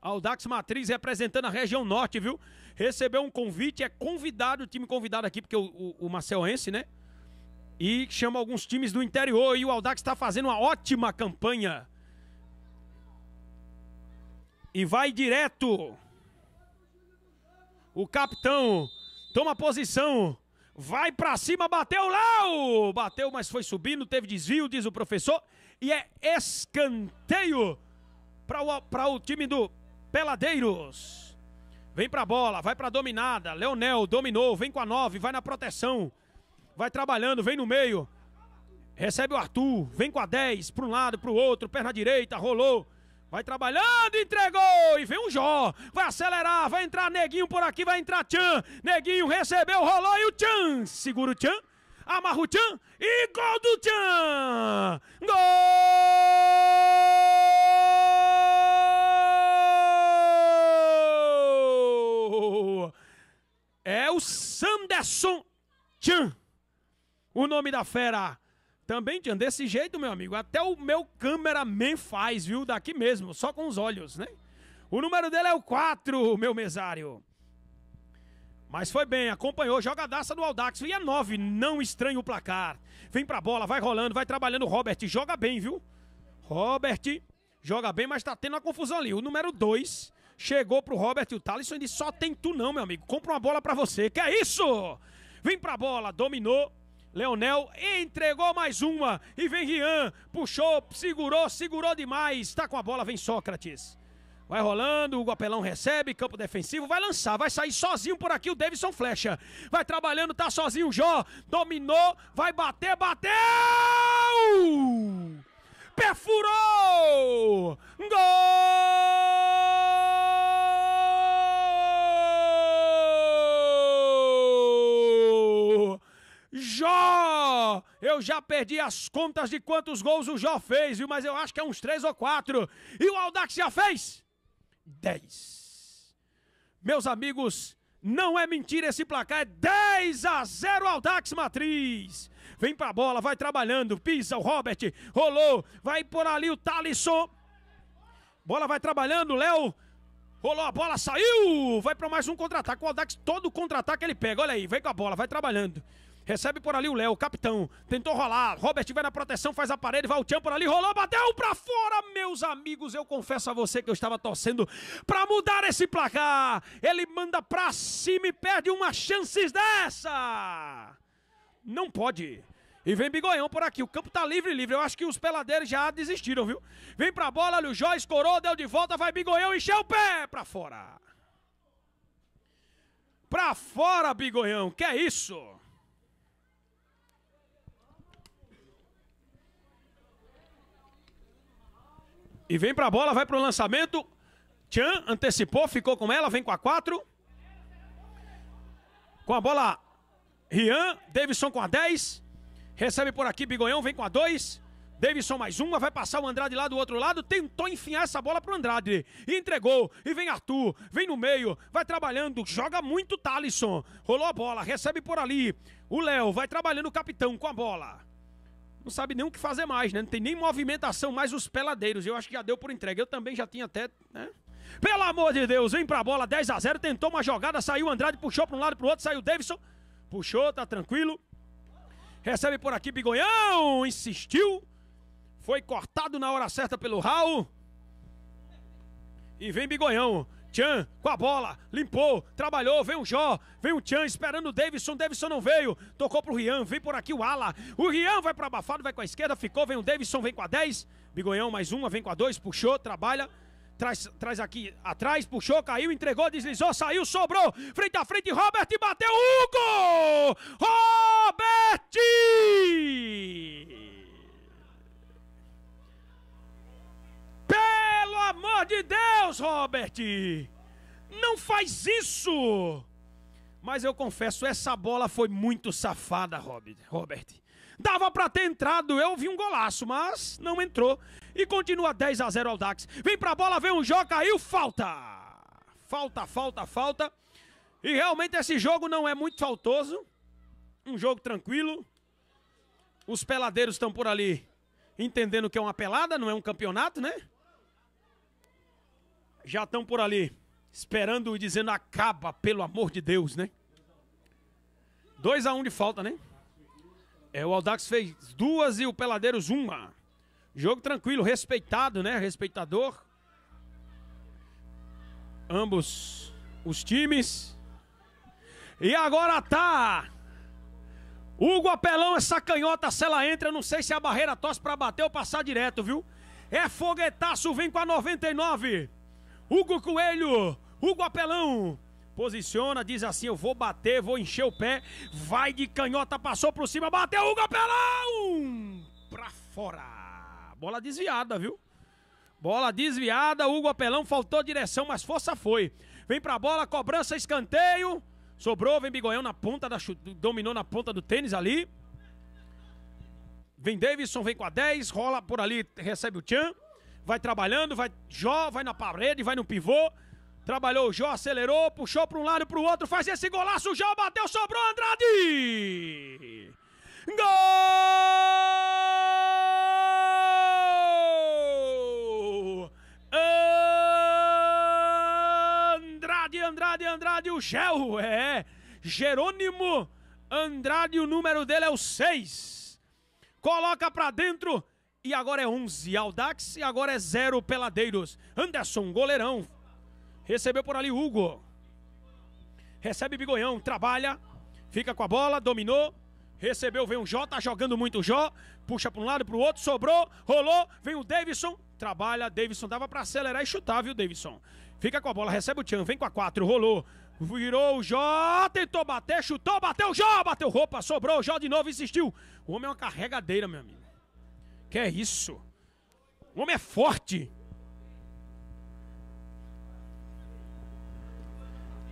Aldax Matriz representando a região norte, viu? Recebeu um convite, é convidado, o time convidado aqui, porque o, o, o né? E chama alguns times do interior. E o Aldax está fazendo uma ótima campanha. E vai direto. O capitão toma posição. Vai para cima, bateu lá! Bateu, mas foi subindo, teve desvio, diz o professor. E é escanteio para o, o time do Peladeiros. Vem pra bola, vai pra dominada. Leonel dominou, vem com a 9, vai na proteção. Vai trabalhando, vem no meio. Recebe o Arthur, vem com a 10, para um lado, para o outro, perna direita, rolou. Vai trabalhando, entregou e vem o um Jó. Vai acelerar, vai entrar Neguinho por aqui, vai entrar Tchan. Neguinho recebeu, rolou e o Tchan. Segura o Tchan, amarra o Tchan e gol do Tchan! Gol! Gerson O nome da fera. Também, Tchan, desse jeito, meu amigo. Até o meu cameraman faz, viu? Daqui mesmo, só com os olhos, né? O número dele é o 4, meu mesário. Mas foi bem, acompanhou, jogadaça do Aldax. E é 9, não estranho o placar. Vem pra bola, vai rolando, vai trabalhando Robert. Joga bem, viu? Robert joga bem, mas tá tendo uma confusão ali. O número 2 chegou pro Robert e o Talisson e disse: só tem tu não, meu amigo, compra uma bola para você. Que é isso? Vem pra bola, dominou. Leonel entregou mais uma e vem Rian, puxou, segurou, segurou demais. Tá com a bola, vem Sócrates. Vai rolando, o guapelão recebe, campo defensivo, vai lançar, vai sair sozinho por aqui o Davidson Flecha. Vai trabalhando, tá sozinho o Jó, dominou, vai bater, bateu! Perfurou! Gol! eu já perdi as contas de quantos gols o Jó fez, viu? Mas eu acho que é uns três ou quatro. E o Aldax já fez? Dez. Meus amigos, não é mentira esse placar, é 10 a 0 Aldax Matriz. Vem pra bola, vai trabalhando, pisa o Robert, rolou, vai por ali o Talisson. Bola vai trabalhando, Léo. Rolou a bola, saiu! Vai para mais um contra-ataque. O Aldax, todo contra-ataque ele pega. Olha aí, vem com a bola, vai trabalhando. Recebe por ali o Léo, capitão. Tentou rolar. Robert vai na proteção, faz a parede, vai o Tchan por ali, rolou, bateu pra fora, meus amigos. Eu confesso a você que eu estava torcendo pra mudar esse placar. Ele manda pra cima e perde uma chances dessa. Não pode. E vem Bigoião por aqui. O campo tá livre, livre. Eu acho que os peladeiros já desistiram, viu? Vem pra bola, olha o Jó, corou deu de volta, vai Bigoião, encheu o pé pra fora. Pra fora, Bigoião, que é isso? E vem pra bola, vai pro lançamento. Tchan antecipou, ficou com ela, vem com a 4. Com a bola, Rian, Davidson com a 10. Recebe por aqui, Bigonhão, vem com a 2. Davidson mais uma, vai passar o Andrade lá do outro lado, tentou enfiar essa bola pro Andrade, e entregou, e vem Arthur, vem no meio, vai trabalhando, joga muito Talisson, rolou a bola, recebe por ali, o Léo vai trabalhando o capitão com a bola não sabe nem o que fazer mais, né? Não tem nem movimentação mais os peladeiros. Eu acho que já deu por entrega. Eu também já tinha até, né? Pelo amor de Deus, vem pra bola, 10 a 0 tentou uma jogada, saiu o Andrade, puxou pra um lado pro outro, saiu o Davidson. Puxou, tá tranquilo. Recebe por aqui Bigonhão, insistiu. Foi cortado na hora certa pelo Raul. E vem Bigonhão. Chan com a bola, limpou, trabalhou, vem o Jó, vem o Chan esperando o Davidson, Davidson não veio, tocou pro Rian, vem por aqui o Ala, o Rian vai para abafado, vai com a esquerda, ficou, vem o Davidson, vem com a 10, Bigonhão mais uma, vem com a 2, puxou, trabalha, traz, traz aqui atrás, puxou, caiu, entregou, deslizou, saiu, sobrou, frente a frente, Robert bateu, Hugo! Robert! amor de Deus, Robert! Não faz isso! Mas eu confesso, essa bola foi muito safada, Robert. Dava para ter entrado, eu vi um golaço, mas não entrou. E continua 10 a 0 ao Dax. Vem pra bola, vem um jogo, caiu, falta! Falta, falta, falta. E realmente esse jogo não é muito faltoso. Um jogo tranquilo. Os peladeiros estão por ali entendendo que é uma pelada, não é um campeonato, né? já estão por ali, esperando e dizendo: acaba, pelo amor de Deus, né? 2 a 1 um de falta, né? É, o Aldax fez duas e o Peladeiros uma. Jogo tranquilo, respeitado, né? Respeitador. Ambos os times. E agora tá. Hugo Apelão, essa canhota, se ela entra, não sei se a barreira tosse para bater ou passar direto, viu? É foguetaço, vem com a 99. Hugo Coelho, Hugo Apelão, posiciona, diz assim: Eu vou bater, vou encher o pé. Vai de canhota, passou por cima, bateu Hugo Apelão Pra fora. Bola desviada, viu? Bola desviada, Hugo Apelão faltou direção, mas força foi. Vem pra bola, cobrança, escanteio. Sobrou, vem Bigoião na ponta da dominou na ponta do tênis ali. Vem Davidson, vem com a 10, rola por ali, recebe o Tchan vai trabalhando, vai Jó, vai na parede, vai no pivô. Trabalhou o Jó, acelerou, puxou para um lado para o outro, faz esse golaço, Jó bateu, sobrou Andrade! Gol! Andrade, Andrade, Andrade, o Gel, é. Jerônimo Andrade, o número dele é o 6. Coloca para dentro e agora é 11. Aldax e agora é 0 Peladeiros. Anderson, goleirão. Recebeu por ali Hugo. Recebe Bigoião, trabalha, fica com a bola, dominou. Recebeu, vem o Jó, tá jogando muito o Jó. Puxa para um lado, para o outro, sobrou, rolou. Vem o Davidson, trabalha. Davidson dava para acelerar e chutar, viu, Davidson? Fica com a bola, recebe o Tchan, vem com a 4, rolou. Virou o Jó, tentou bater, chutou, bateu o Jó, bateu roupa, sobrou o Jó de novo, insistiu. O homem é uma carregadeira, meu amigo. Que é isso? O homem é forte.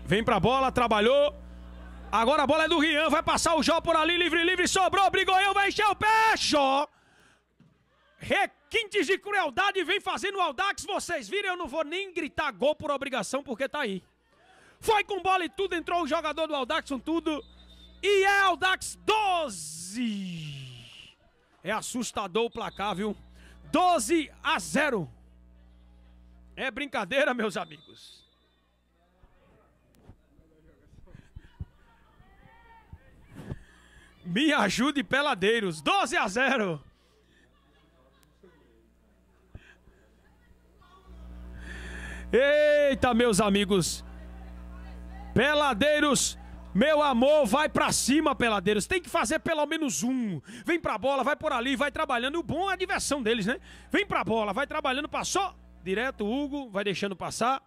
Vem pra bola, trabalhou. Agora a bola é do Rian, vai passar o Jó por ali, livre, livre, sobrou, brigou, eu, vai encher o pé, Jó. Requintes de crueldade vem fazendo o Aldax, vocês viram, eu não vou nem gritar gol por obrigação, porque tá aí. Foi com bola e tudo, entrou o jogador do Aldax um tudo. E é Aldax 12. É assustador o placar, viu? 12 a 0. É brincadeira, meus amigos. Me ajude, peladeiros. 12 a 0. Eita, meus amigos. Peladeiros meu amor, vai para cima, peladeiros. Tem que fazer pelo menos um. Vem pra bola, vai por ali, vai trabalhando. O bom é a diversão deles, né? Vem pra bola, vai trabalhando, passou. Direto, Hugo, vai deixando passar.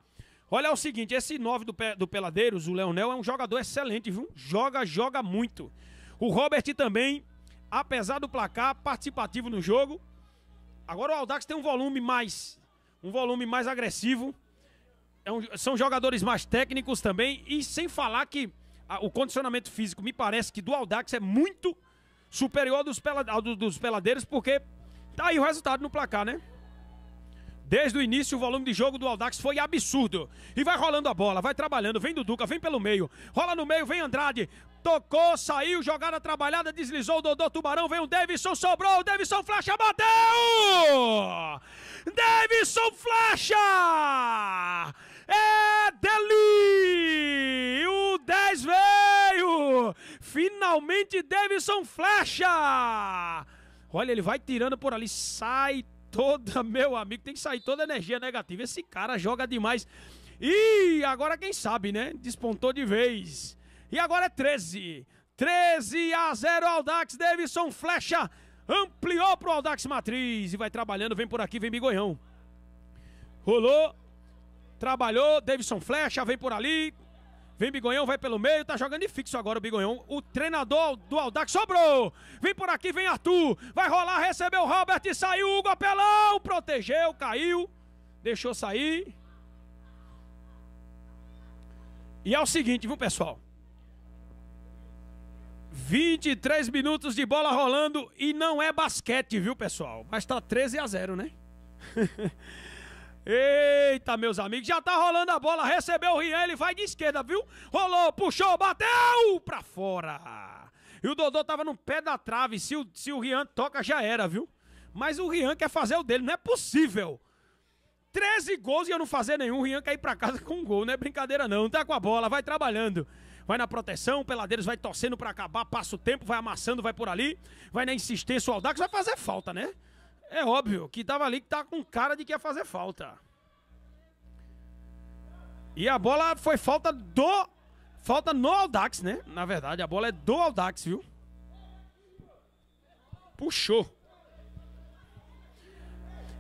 Olha é o seguinte, esse 9 do, do Peladeiros, o Leonel, é um jogador excelente, viu? Joga, joga muito. O Robert também, apesar do placar, participativo no jogo. Agora o Aldax tem um volume mais, um volume mais agressivo. É um, são jogadores mais técnicos também. E sem falar que o condicionamento físico, me parece que do Aldax é muito superior ao dos, pela, ao dos peladeiros, porque tá aí o resultado no placar, né? Desde o início, o volume de jogo do Aldax foi absurdo. E vai rolando a bola, vai trabalhando, vem do Duca, vem pelo meio. Rola no meio, vem Andrade. Tocou, saiu, jogada trabalhada, deslizou o Dodô Tubarão, vem o Davidson, sobrou, o Davidson Flecha bateu! Davidson Flecha! É dele! 10 veio! Finalmente Davidson flecha! Olha, ele vai tirando por ali, sai toda, meu amigo, tem que sair toda a energia negativa. Esse cara joga demais. E agora quem sabe, né? Despontou de vez. E agora é 13. 13 a 0 Aldax, Davidson flecha ampliou pro Aldax Matriz e vai trabalhando, vem por aqui, vem Bigonhão. Rolou, trabalhou, Davidson flecha, vem por ali, Vem Bigonhão, vai pelo meio, tá jogando de fixo agora o Bigonhão. O treinador do Aldax sobrou. Vem por aqui, vem Arthur. Vai rolar, recebeu o Robert e saiu o Hugo Apelão. Protegeu, caiu, deixou sair. E é o seguinte, viu, pessoal? 23 minutos de bola rolando e não é basquete, viu, pessoal? Mas tá 13 a 0, né? Eita, meus amigos, já tá rolando a bola, recebeu o Rian, ele vai de esquerda, viu? Rolou, puxou, bateu pra fora. E o Dodô tava no pé da trave, se o, se o Rian toca já era, viu? Mas o Rian quer fazer o dele, não é possível. 13 gols e eu não fazer nenhum, o Rian quer ir pra casa com um gol, não é brincadeira não, tá com a bola, vai trabalhando vai na proteção, Peladeiros vai torcendo para acabar, passa o tempo, vai amassando, vai por ali, vai na insistência, o Aldax vai fazer falta, né? É óbvio que tava ali que tá com cara de que ia fazer falta. E a bola foi falta do. Falta no Aldax, né? Na verdade, a bola é do Aldax, viu? Puxou.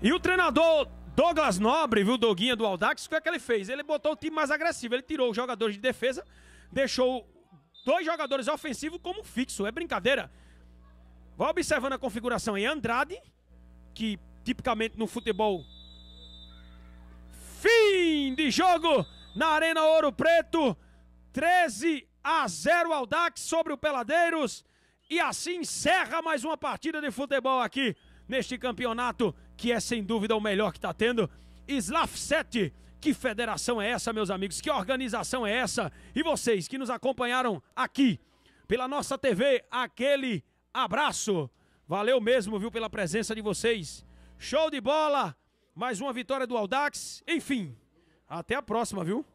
E o treinador Douglas Nobre, viu, Doguinha do Aldax, o que é que ele fez? Ele botou o time mais agressivo, ele tirou os jogadores de defesa, deixou dois jogadores ofensivos como fixo, é brincadeira. Vai observando a configuração aí, Andrade que tipicamente no futebol. Fim de jogo na Arena Ouro Preto. 13 a 0 ao Dax sobre o Peladeiros. E assim encerra mais uma partida de futebol aqui neste campeonato, que é sem dúvida o melhor que está tendo. Slav 7. Que federação é essa, meus amigos? Que organização é essa? E vocês que nos acompanharam aqui pela nossa TV, aquele abraço. Valeu mesmo, viu, pela presença de vocês. Show de bola! Mais uma vitória do Aldax. Enfim, até a próxima, viu?